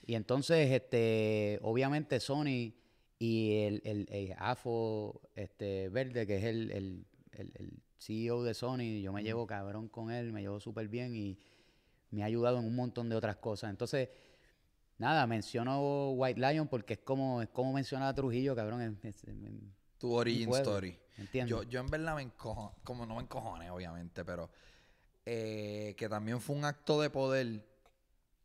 Y entonces, este, obviamente Sony y el, el, AFO este, Verde, que es el, el, el, CEO de Sony, yo me llevo cabrón con él, me llevo súper bien y me ha ayudado en un montón de otras cosas. Entonces, Nada, menciono White Lion porque es como, es como mencionaba Trujillo, cabrón. tu origin story. Entiendo. Yo, en verdad me encojo, como no me encojones, obviamente, pero eh, que también fue un acto de poder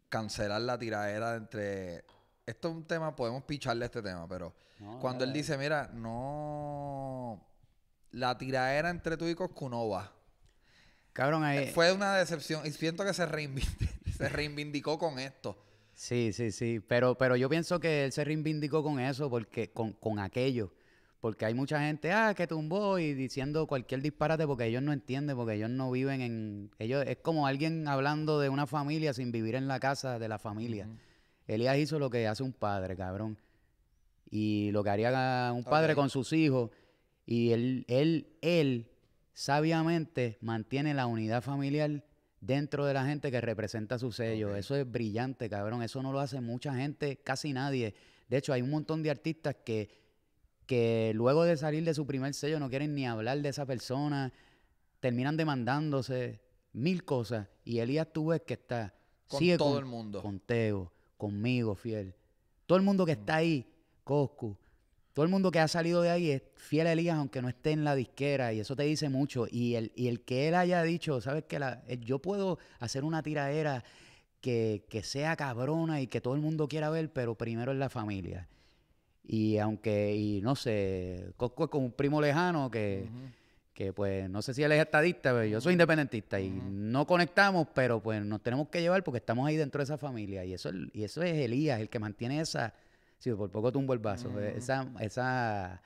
cancelar la tiradera entre. Esto es un tema, podemos picharle este tema, pero cuando él dice, mira, no. La tiradera entre tú y Coscunova. Cabrón, ahí. Eh, fue una decepción. Y siento que se, se reivindicó con esto. Sí, sí, sí. Pero, pero yo pienso que él se reivindicó con eso, porque, con, con aquello. Porque hay mucha gente, ah, que tumbó y diciendo cualquier disparate porque ellos no entienden, porque ellos no viven en... Ellos, es como alguien hablando de una familia sin vivir en la casa de la familia. Elías hizo lo que hace un padre, cabrón. Y lo que haría un padre con sus hijos. Y él, él, él sabiamente mantiene la unidad familiar dentro de la gente que representa su sello. Eso es brillante, cabrón. Eso no lo hace mucha gente, casi nadie. De hecho, hay un montón de artistas que, que luego de salir de su primer sello no quieren ni hablar de esa persona, terminan demandándose mil cosas. Y Elías tú ves que está... Con todo el mundo. Con conmigo, fiel. Todo el mundo que está ahí, Coscu, todo el mundo que ha salido de ahí es fiel a Elías, aunque no esté en la disquera, y eso te dice mucho. Y el, y el que él haya dicho, ¿sabes que Yo puedo hacer una tiradera que, sea cabrona y que todo el mundo quiera ver, pero primero es la familia. Y aunque, y no sé, Cosco es como un primo lejano que, que, pues, no sé si él es estadista, pero yo soy independentista y no conectamos, pero pues nos tenemos que llevar porque estamos ahí dentro de esa familia. Y eso, y eso es Elías, el que mantiene esa Sí, por poco tumbo el vaso. Esa, esa,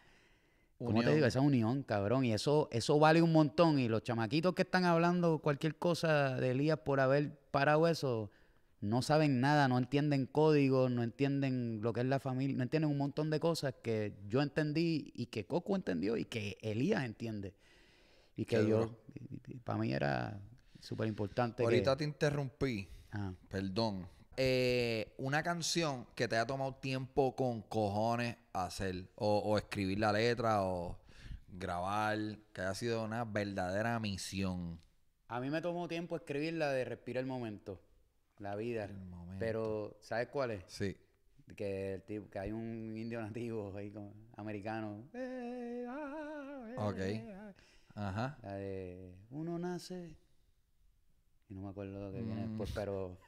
¿cómo unión. te digo? Esa unión, cabrón. Y eso, eso vale un montón. Y los chamaquitos que están hablando cualquier cosa de Elías por haber parado eso, no saben nada, no entienden código, no entienden lo que es la familia, no entienden un montón de cosas que yo entendí y que Coco entendió y que Elías entiende. Y que yo, para mí era súper importante. Ahorita te interrumpí. Ah. Perdón, eh, una canción que te haya tomado tiempo con cojones hacer, o, escribir la letra, o grabar, que haya sido una verdadera misión. A mí me tomó tiempo escribir la de Respira el Momento, la vida. Pero, ¿sabes cuál es? Sí. Que, el que hay un indio nativo ahí americano. Ok. Ajá. La de Uno nace. Y no me acuerdo de qué viene mm. después, pero.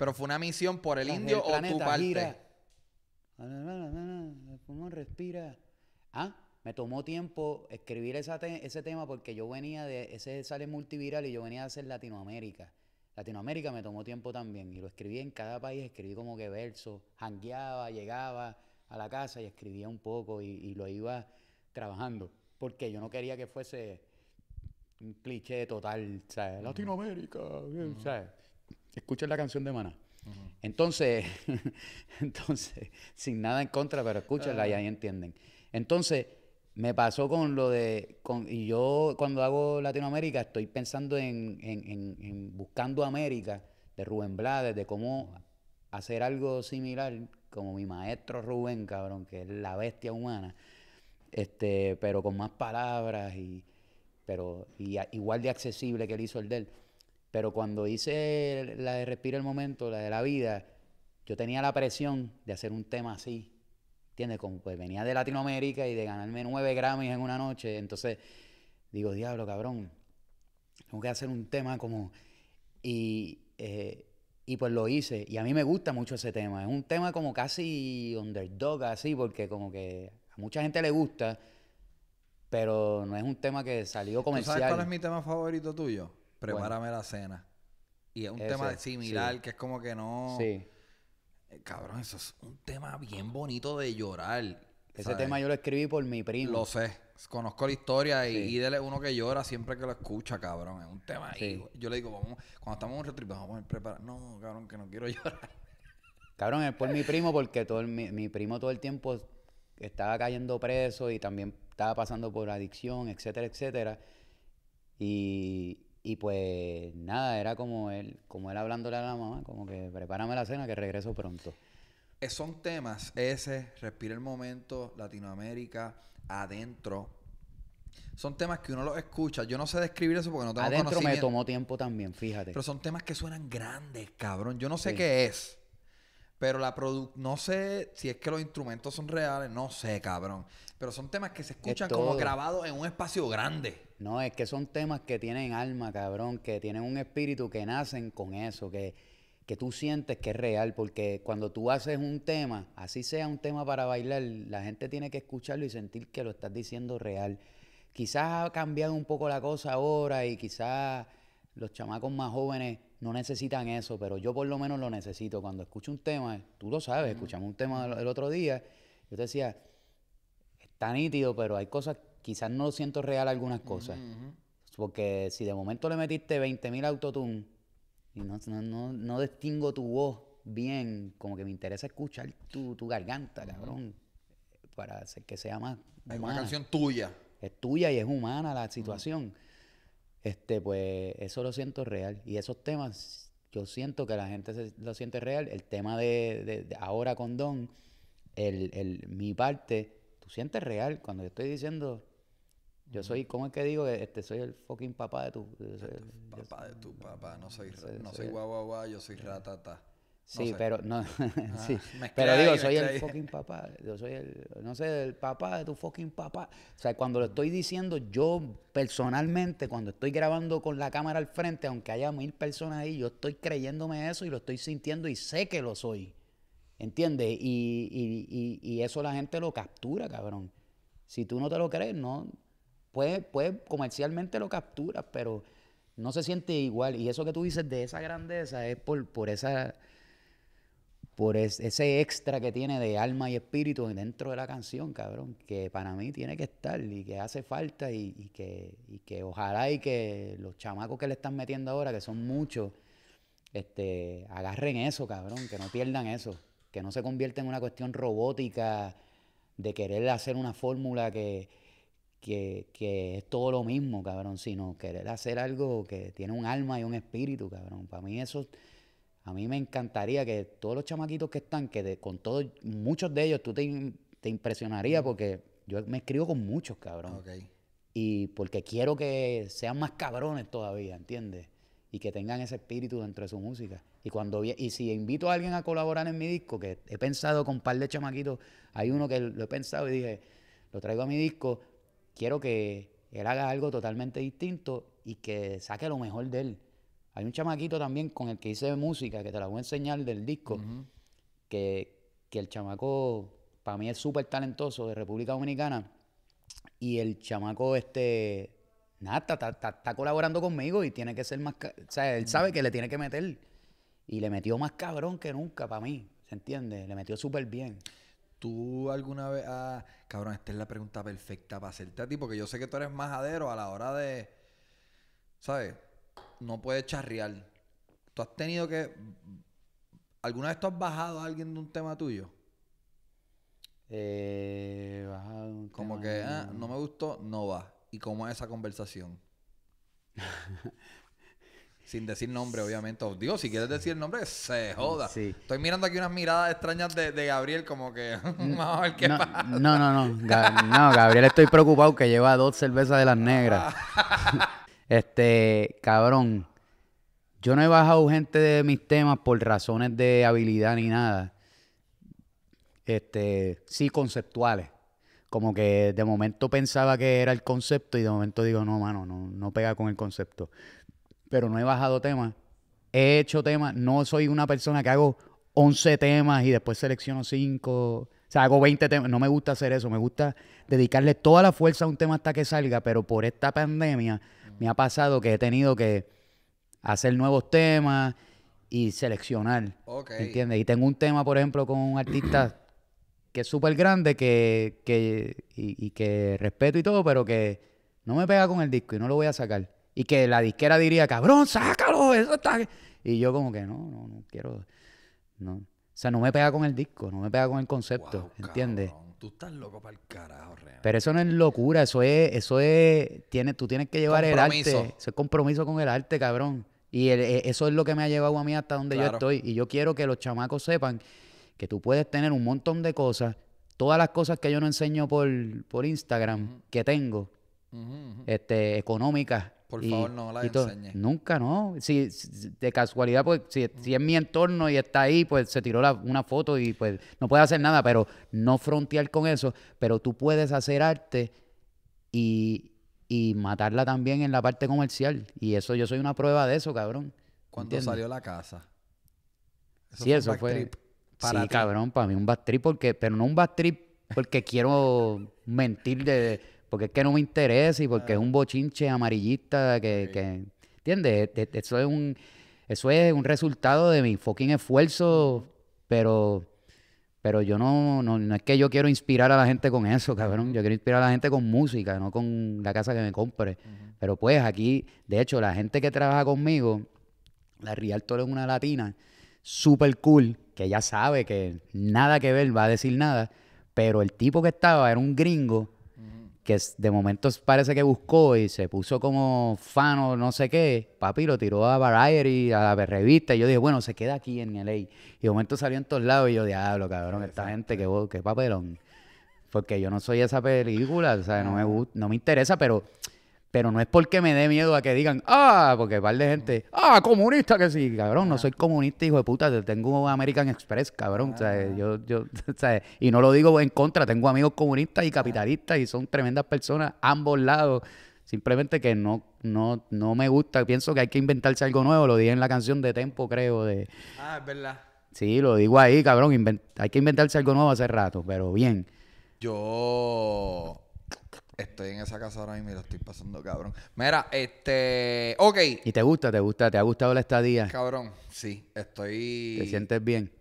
Pero fue una misión por el indio o tu parte. respira. Ah, me tomó tiempo escribir ese tema porque yo venía de ese sale multiviral y yo venía de hacer Latinoamérica. Latinoamérica me tomó tiempo también y lo escribí en cada país, escribí como que verso Hangueaba, llegaba a la casa y escribía un poco y, lo iba trabajando porque yo no quería que fuese un cliché total, ¿sabes? Latinoamérica, bien, ¿sabes? Escuchen la canción de Maná. Entonces, entonces, sin nada en contra, pero escúchenla y ah. ahí entienden. Entonces, me pasó con lo de. Con, y yo cuando hago Latinoamérica estoy pensando en, en, en, Buscando América de Rubén Blades, de cómo hacer algo similar, como mi maestro Rubén, cabrón, que es la bestia humana, este, pero con más palabras y pero igual de accesible que él hizo el de él. Pero cuando hice la de Respira el Momento, la de la vida, yo tenía la presión de hacer un tema así. ¿Entiendes? Como pues venía de Latinoamérica y de ganarme nueve Grammys en una noche. Entonces digo, diablo, cabrón, tengo que hacer un tema como... Y, eh, y pues lo hice. Y a mí me gusta mucho ese tema. Es un tema como casi underdog, así, porque como que a mucha gente le gusta, pero no es un tema que salió comercial. ¿Sabes cuál es mi tema favorito tuyo? prepárame la cena. Y es un tema similar que es como que no. Sí. Eh, cabrón, eso es un tema bien bonito de llorar. Ese tema yo lo escribí por mi primo. Lo sé. Conozco la historia y, sí. y uno que llora siempre que lo escucha, cabrón. Es un tema Yo le digo, vamos, cuando estamos en un retrip, vamos a preparar. No, cabrón, que no quiero llorar. Cabrón, es por mi primo porque todo mi, mi, primo todo el tiempo estaba cayendo preso y también estaba pasando por adicción, etcétera, etcétera. Y, y pues nada, era como él, como él hablándole a la mamá, como que prepárame la cena que regreso pronto. Eh, son temas, ese, respira el momento, Latinoamérica, adentro. Son temas que uno los escucha. Yo no sé describir eso porque no tengo adentro conocimiento. Adentro me tomó tiempo también, fíjate. Pero son temas que suenan grandes, cabrón. Yo no sé qué es. Pero la produ... No sé si es que los instrumentos son reales. No sé, cabrón. Pero son temas que se escuchan como grabados en un espacio grande. No, es que son temas que tienen alma, cabrón, que tienen un espíritu, que nacen con eso, que, tú sientes que es real, porque cuando tú haces un tema, así sea un tema para bailar, la gente tiene que escucharlo y sentir que lo estás diciendo real. Quizás ha cambiado un poco la cosa ahora y quizás los chamacos más jóvenes no necesitan eso, pero yo por lo menos lo necesito. Cuando escucho un tema, tú lo sabes, escuchamos un tema el otro día, yo te decía, está nítido, pero hay cosas, quizás no lo siento real algunas cosas. Porque si de momento le metiste 20.000 autotune y no, no, distingo tu voz bien, como que me interesa escuchar tu, tu garganta, cabrón, para hacer que sea más es una canción tuya. Es tuya y es humana la situación. Este, pues eso lo siento real. Y esos temas, yo siento que la gente lo siente real. El tema de, de ahora con Don, el, el, mi parte, sientes real cuando estoy diciendo, yo soy, como es que digo? Este, soy el fucking papá de tu... Este, papá de tu papá, no soy, no soy guau, guau, yo soy ratata. sí, pero no. Ah, sí. pero digo, soy el fucking papá. Yo soy el, no sé, el papá de tu fucking papá. O sea, cuando lo estoy diciendo yo personalmente, cuando estoy grabando con la cámara al frente, aunque haya mil personas ahí, yo estoy creyéndome eso y lo estoy sintiendo y sé que lo soy. ¿Entiendes? Y, eso la gente lo captura, cabrón. Si tú no te lo crees, no. Pues, pues comercialmente lo capturas, pero no se siente igual. Y eso que tú dices de esa grandeza es por, por esa por ese extra que tiene de alma y espíritu dentro de la canción, cabrón, que para mí tiene que estar y que hace falta y, que, y que ojalá y que los chamacos que le están metiendo ahora, que son muchos, este, agarren eso, cabrón, que no pierdan eso que no se convierta en una cuestión robótica de querer hacer una fórmula que, es todo lo mismo, cabrón, sino querer hacer algo que tiene un alma y un espíritu, cabrón. Para mí eso, a mí me encantaría que todos los chamaquitos que están, que con todos, muchos de ellos tú te, te impresionaría porque yo me escribo con muchos, cabrón. Y porque quiero que sean más cabrones todavía, ¿entiendes? y que tengan ese espíritu dentro de su música. Y cuando y si invito a alguien a colaborar en mi disco, que he pensado con un par de chamaquitos, hay uno que lo he pensado y dije, lo traigo a mi disco, quiero que él haga algo totalmente distinto y que saque lo mejor de él. Hay un chamaquito también con el que hice música, que te la voy a enseñar del disco, que, que el chamaco, para mí es súper talentoso, de República Dominicana, y el chamaco este nada, está, colaborando conmigo y tiene que ser más. O sea, él sabe mm. que le tiene que meter. Y le metió más cabrón que nunca para mí. ¿Se entiende? Le metió súper bien. ¿Tú alguna vez ah, Cabrón, esta es la pregunta perfecta para hacerte a ti, porque yo sé que tú eres majadero a la hora de. ¿Sabes? No puedes charrear. ¿Tú has tenido que. ¿Alguna vez tú has bajado a alguien de un tema tuyo? Eh, bajado un Como que, ah, no me gustó, no va y cómo es esa conversación? Sin decir nombre, obviamente. Oh, Dios, si quieres decir nombre, se joda. Estoy mirando aquí unas miradas extrañas de, Gabriel, como que qué no, No, no, no. no, Gabriel estoy preocupado que lleva dos cervezas de las negras. Ah. este, cabrón. Yo no he bajado gente de mis temas por razones de habilidad ni nada. Este, sí, conceptuales como que de momento pensaba que era el concepto y de momento digo, no, mano, no, no pega con el concepto. Pero no he bajado temas, he hecho temas, no soy una persona que hago 11 temas y después selecciono 5. O sea, hago 20 temas. No me gusta hacer eso. Me gusta dedicarle toda la fuerza a un tema hasta que salga. Pero por esta pandemia me ha pasado que he tenido que hacer nuevos temas y seleccionar. ¿Entiendes? Y tengo un tema, por ejemplo, con un artista que es súper grande que, y, que respeto y todo, pero que no me pega con el disco y no lo voy a sacar. Y que la disquera diría, cabrón, sácalo, eso está... Y yo como que no, no, no quiero... No. O sea, no me pega con el disco, no me pega con el concepto, ¿entiendes? Tú estás loco para el carajo, Pero eso no es locura, eso es... Eso es tiene, tú tienes que llevar el arte, eso compromiso con el arte, cabrón. Y e, eso es lo que me ha llevado a mí hasta donde yo estoy. Y yo quiero que los chamacos sepan que tú puedes tener un montón de cosas, todas las cosas que yo no enseño por, Instagram que tengo, este, económicas. Por favor, no las enseñes. Nunca, no. Si, de casualidad, pues, si, es mi entorno y está ahí, pues se tiró una foto y pues no puede hacer nada, pero no frontear con eso. Pero tú puedes hacer arte y, matarla también en la parte comercial. Y eso, yo soy una prueba de eso, cabrón. Cuando salió la casa? sí, eso fue. Para sí, cabrón, para mí un bad trip, porque, pero no un bad trip porque quiero mentir de, porque es que no me interesa y porque es un bochinche amarillista que, ¿entiendes? E, e, eso es un eso es un resultado de mi fucking esfuerzo, pero pero yo no, no, es que yo quiero inspirar a la gente con eso, cabrón. Yo quiero inspirar a la gente con música, no con la casa que me compre. Pero pues aquí, de hecho, la gente que trabaja conmigo, la Rialto es una latina, super cool, que ya sabe que nada que ver, va a decir nada, pero el tipo que estaba era un gringo que de momento parece que buscó y se puso como fan o no sé qué. Papi lo tiró a Variety, a la revista. Y yo dije, bueno, se queda aquí en LA. Y de momento salió en todos lados y yo, diablo, cabrón, esta gente, que papelón. Porque yo no soy esa película, o sea, no me, no me interesa, pero pero no es porque me dé miedo a que digan, ah, porque un par de gente, ah, comunista que sí, cabrón, no soy comunista, hijo de puta, tengo un American Express, cabrón, o sea, ah. yo, yo, o sea, y no lo digo en contra, tengo amigos comunistas y capitalistas y son tremendas personas, ambos lados, simplemente que no, no, no me gusta, pienso que hay que inventarse algo nuevo, lo dije en la canción de Tempo, creo, de... Ah, es verdad. Sí, lo digo ahí, cabrón, hay que inventarse algo nuevo hace rato, pero bien. Yo Estoy en esa casa ahora mismo y lo estoy pasando, cabrón. Mira, este. Ok. ¿Y te gusta, te gusta, te ha gustado la estadía? Cabrón, sí, estoy. ¿Te sientes bien?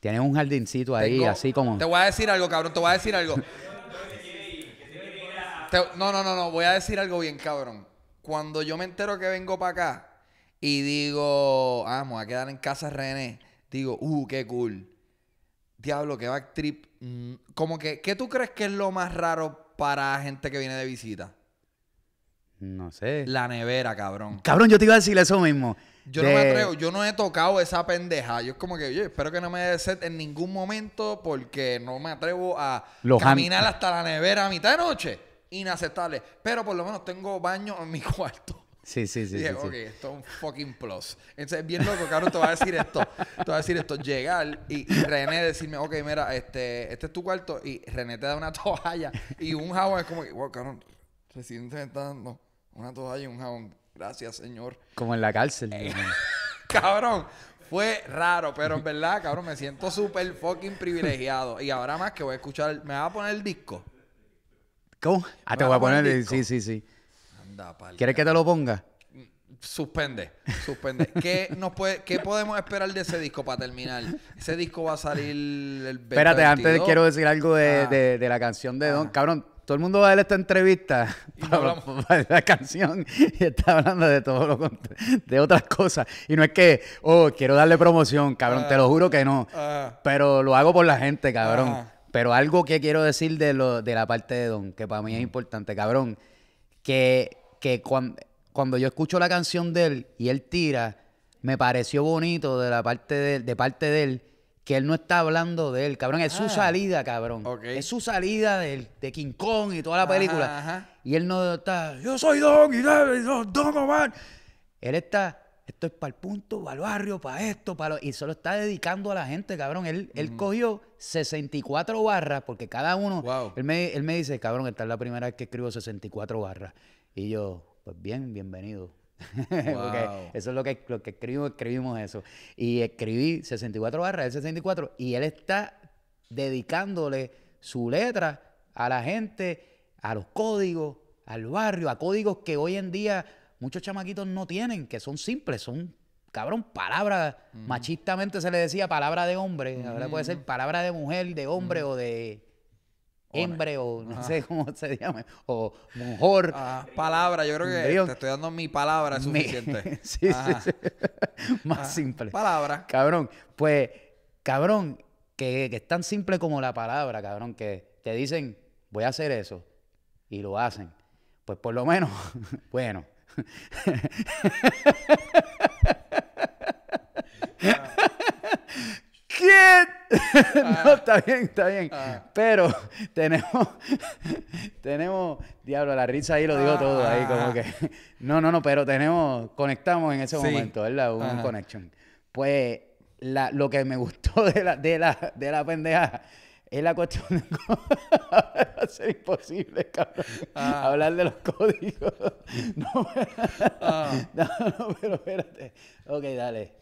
Tienes un jardincito ahí, así como. Te voy a decir algo, cabrón, te voy a decir algo. no, no, no, no, voy a decir algo bien, cabrón. Cuando yo me entero que vengo para acá y digo, ah, vamos, a quedar en casa René, digo, uh, qué cool. Diablo, qué back trip. Mm, como que, ¿qué tú crees que es lo más raro para gente que viene de visita? No sé. La nevera, cabrón. Cabrón, yo te iba a decir eso mismo. Yo no me atrevo, yo no he tocado esa pendeja. Yo es como que, Oye, espero que no me dé sed en ningún momento porque no me atrevo a caminar hasta la nevera a mitad de noche. Inaceptable. Pero por lo menos tengo baño en mi cuarto. Sí, sí, sí. dije, sí, ok, esto es un fucking plus. Entonces, bien loco, cabrón, te voy a decir esto. Te voy a decir esto. Llegar y, René decirme, ok, mira, este, este es tu cuarto. Y René te da una toalla y un jabón. Es como que, wow, cabrón, recién te está dando una toalla y un jabón. Gracias, señor. Como en la cárcel. Eh, cabrón, fue raro, pero en verdad, cabrón, me siento súper fucking privilegiado. Y ahora más que voy a escuchar, me va a poner el disco. ¿Cómo? Ah, te voy a poner, el disco. Sí, sí, sí. ¿Quieres que te lo ponga? Suspende, suspende. ¿Qué, puede, ¿Qué podemos esperar de ese disco para terminar? Ese disco va a salir el Espérate, antes quiero decir algo ah. de, la canción de Don. Ah. Cabrón, todo el mundo va a ver esta entrevista para, no la canción y está hablando de todo lo de otras cosas. Y no es que, oh, quiero darle promoción, cabrón, te lo ah. juro que no. Pero lo hago por la gente, cabrón. Pero algo que quiero decir de, lo, de la parte de Don, que para mí es importante, cabrón, que que cuando, yo escucho la canción de él y él tira, me pareció bonito de la parte de, parte de él que él no está hablando de él, cabrón. Es su ah. salida, cabrón. Es su salida de, de, King Kong y toda la película. Y él no está, yo soy Don y Don, Don Omar. Él está, esto es para el punto, para el barrio, para esto, para Y solo está dedicando a la gente, cabrón. Él, él cogió 64 barras, porque cada uno... me, él me dice, cabrón, esta es la primera vez que escribo 64 barras. Y yo, pues bien, bienvenido. Porque eso es lo que, lo que escribimos, escribimos eso. Y escribí 64 barras, el 64, y él está dedicándole su letra a la gente, a los códigos, al barrio, a códigos que hoy en día muchos chamaquitos no tienen, que son simples, son, cabrón, palabras, mm. machistamente se le decía palabra de hombre, ahora puede ser palabra de mujer, de hombre mm. o de hembre o no ah. sé cómo se llama, o mujer ah, palabra, yo creo que te estoy dando mi palabra, suficiente. sí, sí, Más ah, simple. Palabra. Cabrón, pues, cabrón, que, es tan simple como la palabra, cabrón, que te dicen, voy a hacer eso, y lo hacen. Pues por lo menos, bueno. Qué no, ah. está bien, está bien. Ah. Pero tenemos, tenemos, diablo, la risa ahí lo digo todo, ahí ah. como que. No, no, no, pero tenemos, conectamos en ese momento, ¿verdad? Un, connection. Pues la, lo que me gustó de la, de la, de la pendeja es la cuestión de va a ser imposible, cabrón. Hablar de los códigos. no, no, pero espérate. Ok, dale.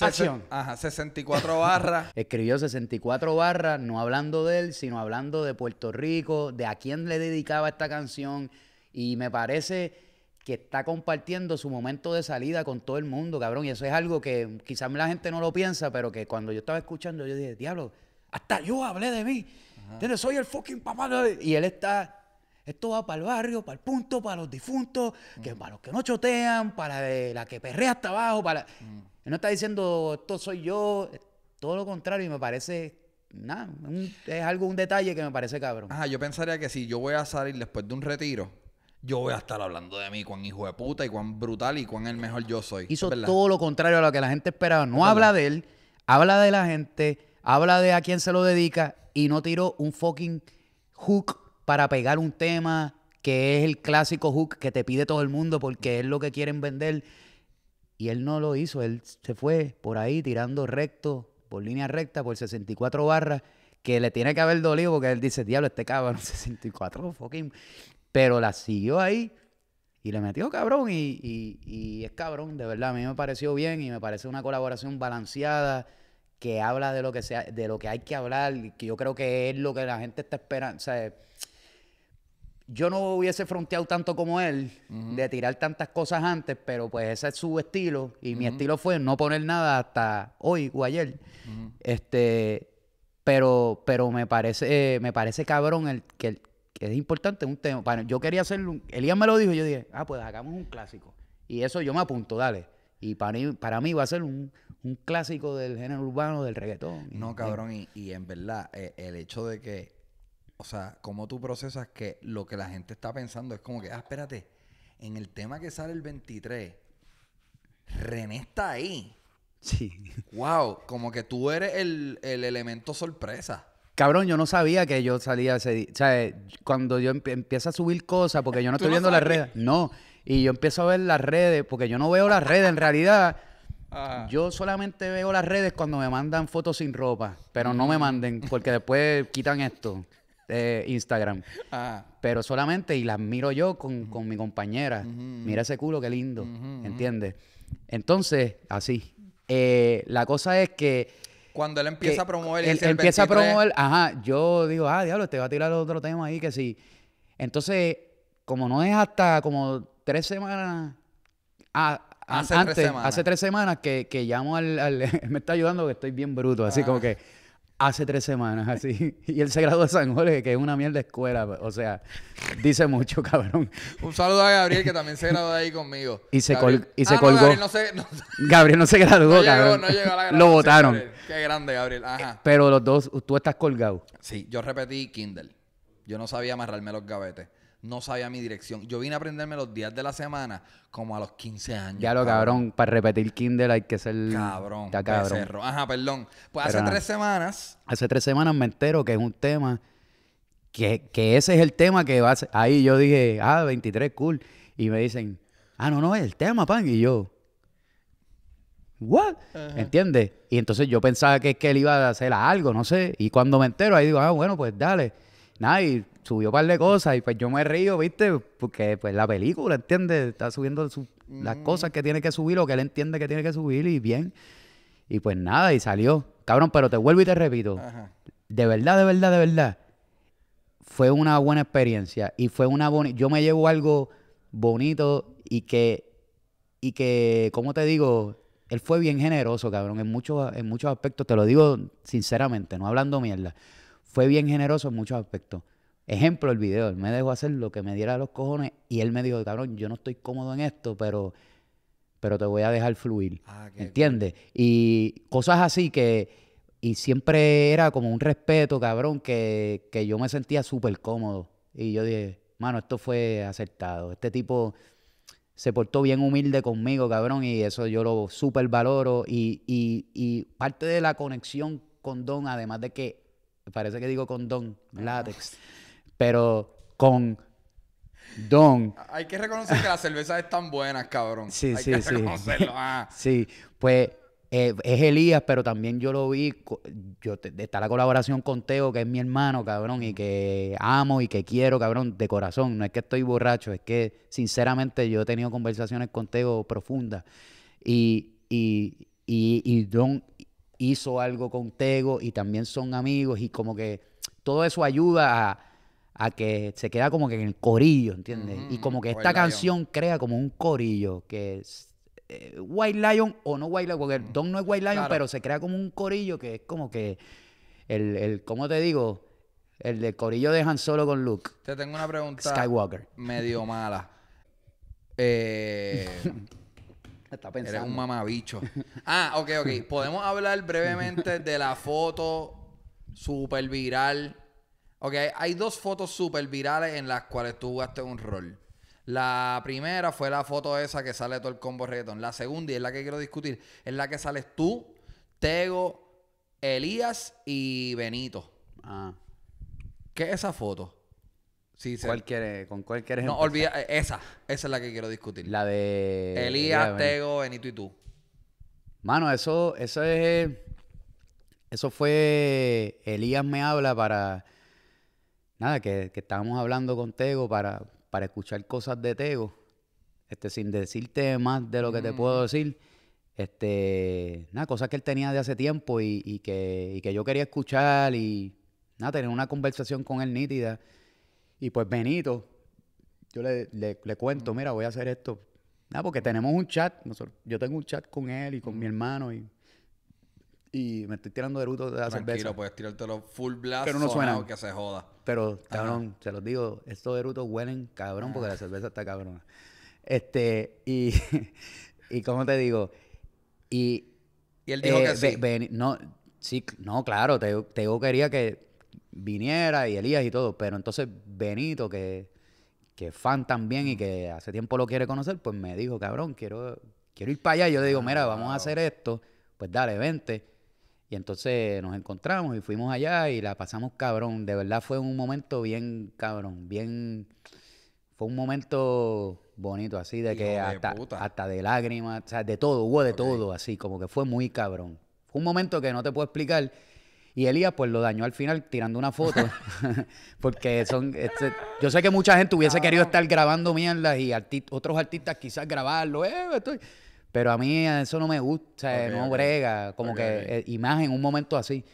Acción. Ajá, 64 barras. Escribió 64 barras, no hablando de él, sino hablando de Puerto Rico, de a quién le dedicaba esta canción. Y me parece que está compartiendo su momento de salida con todo el mundo, cabrón. Y eso es algo que quizás la gente no lo piensa, pero que cuando yo estaba escuchando, yo dije, diablo, hasta yo hablé de mí. Entonces, soy el fucking papá. De... Y él está esto va para el barrio, para el punto, para los difuntos, que mm. para los que no chotean, para la, que perrea hasta abajo, para... Mm. no está diciendo, esto soy yo, eh, todo lo contrario, y me parece... Nada, es algo, un detalle que me parece cabrón. Ajá, yo pensaría que si yo voy a salir después de un retiro, yo voy a estar hablando de mí, cuán hijo de puta y cuán brutal y cuán el mejor yo soy. Hizo todo lo contrario a lo que la gente esperaba. No habla de él, habla de la gente, habla de a quién se lo dedica y no tiró un fucking hook para pegar un tema que es el clásico hook que te pide todo el mundo porque es lo que quieren vender. Y él no lo hizo, él se fue por ahí tirando recto, por línea recta, por 64 barras, que le tiene que haber dolido porque él dice, diablo, este cabrón, 64, fucking... Pero la siguió ahí y le metió cabrón y, es cabrón, de verdad, a mí me pareció bien y me parece una colaboración balanceada que habla de lo que, sea, de lo que hay que hablar, que yo creo que es lo que la gente está esperando. O yo no hubiese fronteado tanto como él, de tirar tantas cosas antes, pero pues ese es su estilo. Y mi estilo fue no poner nada hasta hoy o ayer. Este, pero, pero me parece, me parece cabrón el que, es importante un tema. yo quería hacerlo. Elías me lo dijo, y yo dije, ah, pues hagamos un clásico. Y eso yo me apunto, dale. Y para mí, para mí va a ser un, clásico del género urbano, del reggaetón. No, cabrón, y, en verdad, eh, el hecho de que o sea, cómo tú procesas que lo que la gente está pensando es como que, ah, espérate, en el tema que sale el 23, René está ahí. Sí. Wow, como que tú eres el, elemento sorpresa. Cabrón, yo no sabía que yo salía ese día. O sea, eh, cuando yo empiezo a subir cosas, porque yo no estoy viendo las redes. No. Y yo empiezo a ver las redes, porque yo no veo las redes en realidad. Ah. Yo solamente veo las redes cuando me mandan fotos sin ropa, pero no me mm. manden, porque después quitan esto. Instagram. Ah. Pero solamente, y las miro yo con, mi compañera. Mira ese culo, qué lindo. ¿Entiendes? Entonces, así. Eh, la cosa es que. Cuando él empieza a promover. El empieza a promover. Ajá, yo digo, ah, diablo, te este va a tirar otro tema ahí que sí. Entonces, como no es hasta como tres semanas. hace tres semanas. Hace semanas que, llamo al, al me está ayudando que estoy bien bruto, así ah. como que Hace tres semanas, así. Y él se graduó de San Jorge, que es una mierda escuela. Pues, o sea, dice mucho, cabrón. Un saludo a Gabriel, que también se graduó de ahí conmigo. Y se, y se ah, colgó. Gabriel, no se, graduó, Gabriel graduó, cabrón. no llegó a la Lo votaron. Qué grande, Gabriel. Eh, ajá. Pero los dos, tú estás colgado. Sí, yo repetí Kindle. Yo no sabía amarrarme los gavetes no sabía mi dirección. Yo vine a aprenderme los días de la semana como a los 15 años. Ya lo cabrón, para repetir Kindle hay que ser. Cabrón. Ya cabrón. Ajá, perdón. Pues hace tres semanas. Hace tres semanas me entero que es un tema. Que, ese es el tema que va a ser. Ahí yo dije, ah, 23, cool. Y me dicen, ah, no, no, es el tema, pan. Y yo, ¿What? ¿Entiendes? Y entonces yo pensaba que, que él iba a hacer algo, no sé. Y cuando me entero, ahí digo, ah, bueno, pues dale. Nada, y subió un par de cosas y pues yo me río, ¿viste? Porque pues la película, ¿entiendes? Está subiendo las mm. cosas que tiene que subir, lo que él entiende que tiene que subir y bien. Y pues nada, y salió. Cabrón, pero te vuelvo y te repito. De verdad, de verdad, de verdad. Fue una buena experiencia y fue una bonita... Yo me llevo algo bonito y que, y que, ¿cómo te digo? Él fue bien generoso, cabrón, en muchos, en muchos aspectos. Te lo digo sinceramente, no hablando mierda. Fue bien generoso en muchos aspectos. Ejemplo, el video. Él me dejó hacer lo que me diera los cojones y él me dijo, cabrón, yo no estoy cómodo en esto, pero, pero te voy a dejar fluir. Ah, ¿Entiendes? Y cosas así que... Y siempre era como un respeto, cabrón, que, yo me sentía súper cómodo. Y yo dije, mano, esto fue acertado. Este tipo se portó bien humilde conmigo, cabrón, y eso yo lo súper valoro. Y, y, y parte de la conexión con Don, además de que, parece que digo con Don, látex pero con don. Hay que reconocer que las cervezas están buenas, cabrón. Sí, sí, que reconocerlo. sí. Ah. Sí, pues eh, es Elías, pero también yo lo vi. Yo, está la colaboración con Teo, que es mi hermano, cabrón, y que amo y que quiero, cabrón, de corazón. No es que estoy borracho, es que sinceramente yo he tenido conversaciones con Teo profundas. Y, y Don hizo algo con Tego y también son amigos y como que todo eso ayuda a a que se queda como que en el corillo, ¿entiendes? y como que esta canción crea como un corillo, que es eh, White Lion o no White Lion, porque el Don no es White Lion, pero se crea como un corillo que es como que el, el ¿cómo te digo? El de corillo de Han Solo con Luke. Te tengo una pregunta. Skywalker. Medio mala. Eh... Está pensando. Eres un mamabicho. Ah, ok, ok. Podemos hablar brevemente de la foto super viral Ok, hay dos fotos súper virales en las cuales tú jugaste un rol. La primera fue la foto esa que sale todo el combo reggaeton. La segunda, y es la que quiero discutir, es la que sales tú, Tego, Elías y Benito. Ah. ¿Qué es esa foto? Sí, ¿Con cualquier. quieres No, olvida, eh, esa. Esa es la que quiero discutir. La de... Elías, Elías Tego, Benito y tú. Mano, eso, eso es... Eso fue... Elías me habla para nada, que, estábamos hablando con Tego para, para escuchar cosas de Tego, este, sin decirte más de lo que te puedo mm. decir. Este, nada, cosas que él tenía de hace tiempo y, que, que yo quería escuchar y nada, tener una conversación con él nítida. Y pues Benito, yo le, le cuento, mm. mira, voy a hacer esto. Nada, porque tenemos un chat, yo tengo un chat con él y con mm. mi hermano y y me estoy tirando ruto de la Tranquilo, puedes tirártelo full blast. Pero no suena. Que se joda. Pero, cabrón, se los digo, estos erutos huelen cabrón porque la ah. cerveza está cabrona. Este, y, y cómo te digo, y... Y él dijo eh, que sí. no, sí, no, claro, te quería que viniera y Elías y todo, pero entonces Benito, que, es fan también y mm. que hace tiempo lo quiere conocer, pues me dijo, cabrón, quiero, quiero ir para allá. Yo le digo, ah, mira, vamos a hacer esto, pues dale, vente. Y entonces nos encontramos y fuimos allá y la pasamos cabrón. De verdad fue un momento bien cabrón, bien... Fue un momento bonito, así, de que hasta, hasta de lágrimas, o sea, de todo, hubo de todo, así, como que fue muy cabrón. Fue un momento que no te puedo explicar. Y Elías pues lo dañó al final tirando una foto. Porque son. Este, yo sé que mucha gente hubiese querido estar grabando mierdas y otros artistas quizás grabarlo. Eh, pero a mí eso no me gusta, eh, no agrega brega, como que imagen eh, un momento así.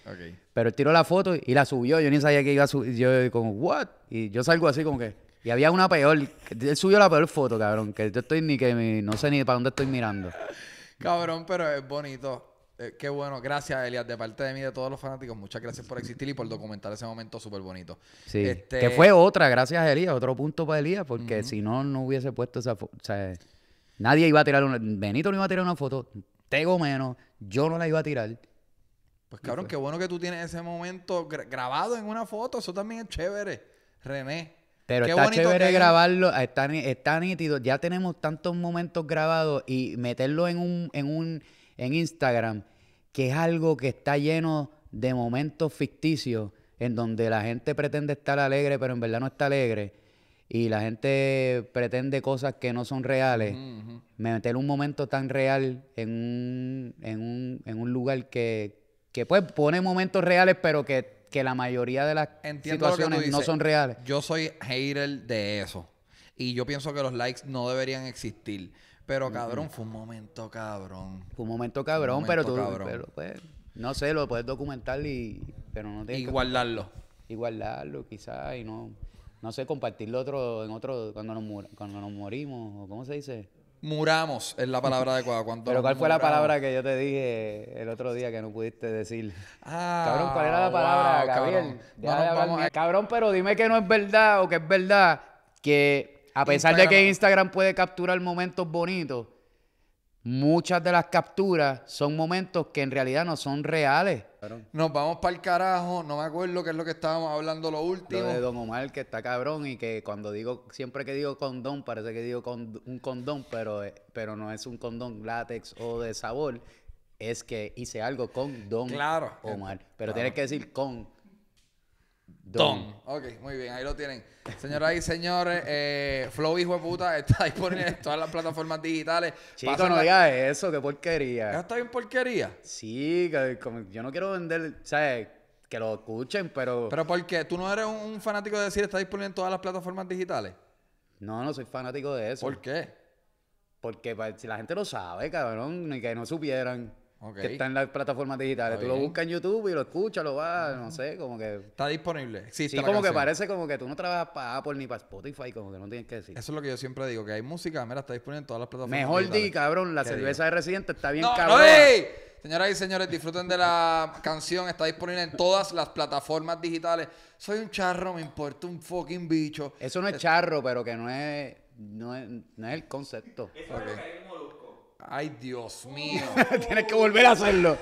Pero él tiró la foto y la subió, yo ni sabía que iba a subir, yo como, ¿what? Y yo salgo así como que... Y había una peor, él subió la peor foto, cabrón, que yo estoy ni que, no sé ni para dónde estoy mirando. cabrón, pero es bonito. Eh, qué bueno, gracias Elías. de parte de mí, de todos los fanáticos, muchas gracias por existir y por documentar ese momento súper bonito. Sí, este que fue otra, gracias Elías, otro punto para Elías, porque si no, no hubiese puesto esa foto. sea, Nadie iba a tirar una. Benito no iba a tirar una foto. Tego menos. Yo no la iba a tirar. Pues cabrón, qué bueno que tú tienes ese momento grabado en una foto. Eso también es chévere, René. Pero está chévere grabarlo, está, está, nítido. Ya tenemos tantos momentos grabados y meterlo en un, en un en Instagram, que es algo que está lleno de momentos ficticios en donde la gente pretende estar alegre, pero en verdad no está alegre y la gente pretende cosas que no son reales, meter un momento tan real en un, en en un lugar que, que, pues pone momentos reales, pero que, la mayoría de las situaciones no son reales. Yo soy hater de eso. Y yo pienso que los likes no deberían existir. Pero cabrón, fue un momento cabrón. Fue un momento cabrón, pero tú. Pues, no sé, lo puedes documentar y. Pero no Y guardarlo. y guardarlo, quizás, y no no sé, compartirlo otro, en otro, cuando nos, morimos, cómo se dice. Muramos es la palabra adecuada. Cuando Pero ¿cuál fue la palabra que yo te dije el otro día que no pudiste decir? Ah, cabrón, ¿cuál era la palabra, Gabriel? Cabrón. pero dime que no es verdad o que es verdad que a pesar de que Instagram puede capturar momentos bonitos, muchas de las capturas son momentos que en realidad no son reales. Nos vamos para el carajo, no me acuerdo qué es lo que estábamos hablando lo último. Lo de Don Omar, que está cabrón y que cuando digo, siempre que digo condón, parece que digo con, un condón, pero, eh, pero no es un condón látex o de sabor, es que hice algo con Don Omar. Pero tienes que decir con Don. Ok, muy bien, ahí lo tienen. Señoras y señores, eh, Flow Hijo de Puta está disponible en todas las plataformas digitales. Chico, no digas eso, qué porquería. ¿Eso está bien porquería? Sí, yo no quiero vender, ¿sabes? Que lo escuchen, pero... ¿Pero por qué? ¿Tú no eres un, un fanático de decir está disponible en todas las plataformas digitales? No, no soy fanático de eso. ¿Por qué? Porque pues, si la gente lo sabe, cabrón, ni que no supieran. Que está en las plataformas digitales. tú lo buscas en YouTube y lo escuchas, lo vas, no sé, como que. Está disponible. Existe sí, como que parece como que tú no trabajas para Apple ni para Spotify, como que no tienes que decir. Eso es lo que yo siempre digo, que hay música, mira, está disponible en todas las plataformas. Mejor di, cabrón, la cerveza de Residente está bien no, cabrón. Señoras y señores, disfruten de la canción. Está disponible en todas las plataformas digitales. Soy un charro, me importa un fucking bicho. Eso no es, charro, pero que no es, no es, no es el concepto. Eso Ay, Dios mío. Tienes que volver a hacerlo.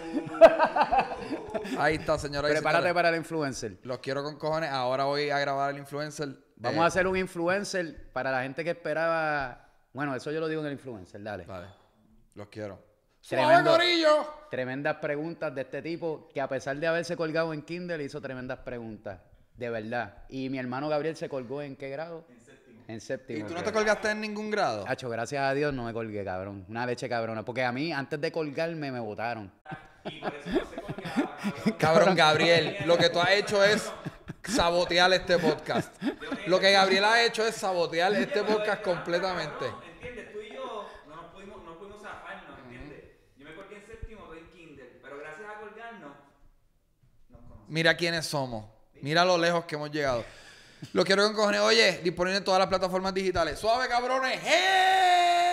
Ahí está, señora. Prepárate para el influencer. Los quiero con cojones. Ahora voy a grabar el influencer. Vamos a hacer un influencer para la gente que esperaba. Bueno, eso yo lo digo en el influencer, dale. Vale. Los quiero. Tremendo, tremendas preguntas de este tipo que a pesar de haberse colgado en Kindle hizo tremendas preguntas. De verdad. Y mi hermano Gabriel se colgó en qué grado? ¿Y tú no te colgaste en ningún grado? Hacho, gracias a Dios no me colgué, cabrón. Una leche cabrona. Porque a mí, antes de colgarme, me botaron. Y cabrón. Gabriel, lo que tú has hecho es sabotear este podcast. Lo que Gabriel ha hecho es sabotear este podcast completamente. ¿Entiendes? Tú y yo no pudimos, ¿entiendes? Yo me colgué en séptimo, Pero gracias a colgarnos, Mira quiénes somos. Mira lo lejos que hemos llegado lo quiero con cojones. Oye, disponer en todas las plataformas digitales. Suave, cabrones.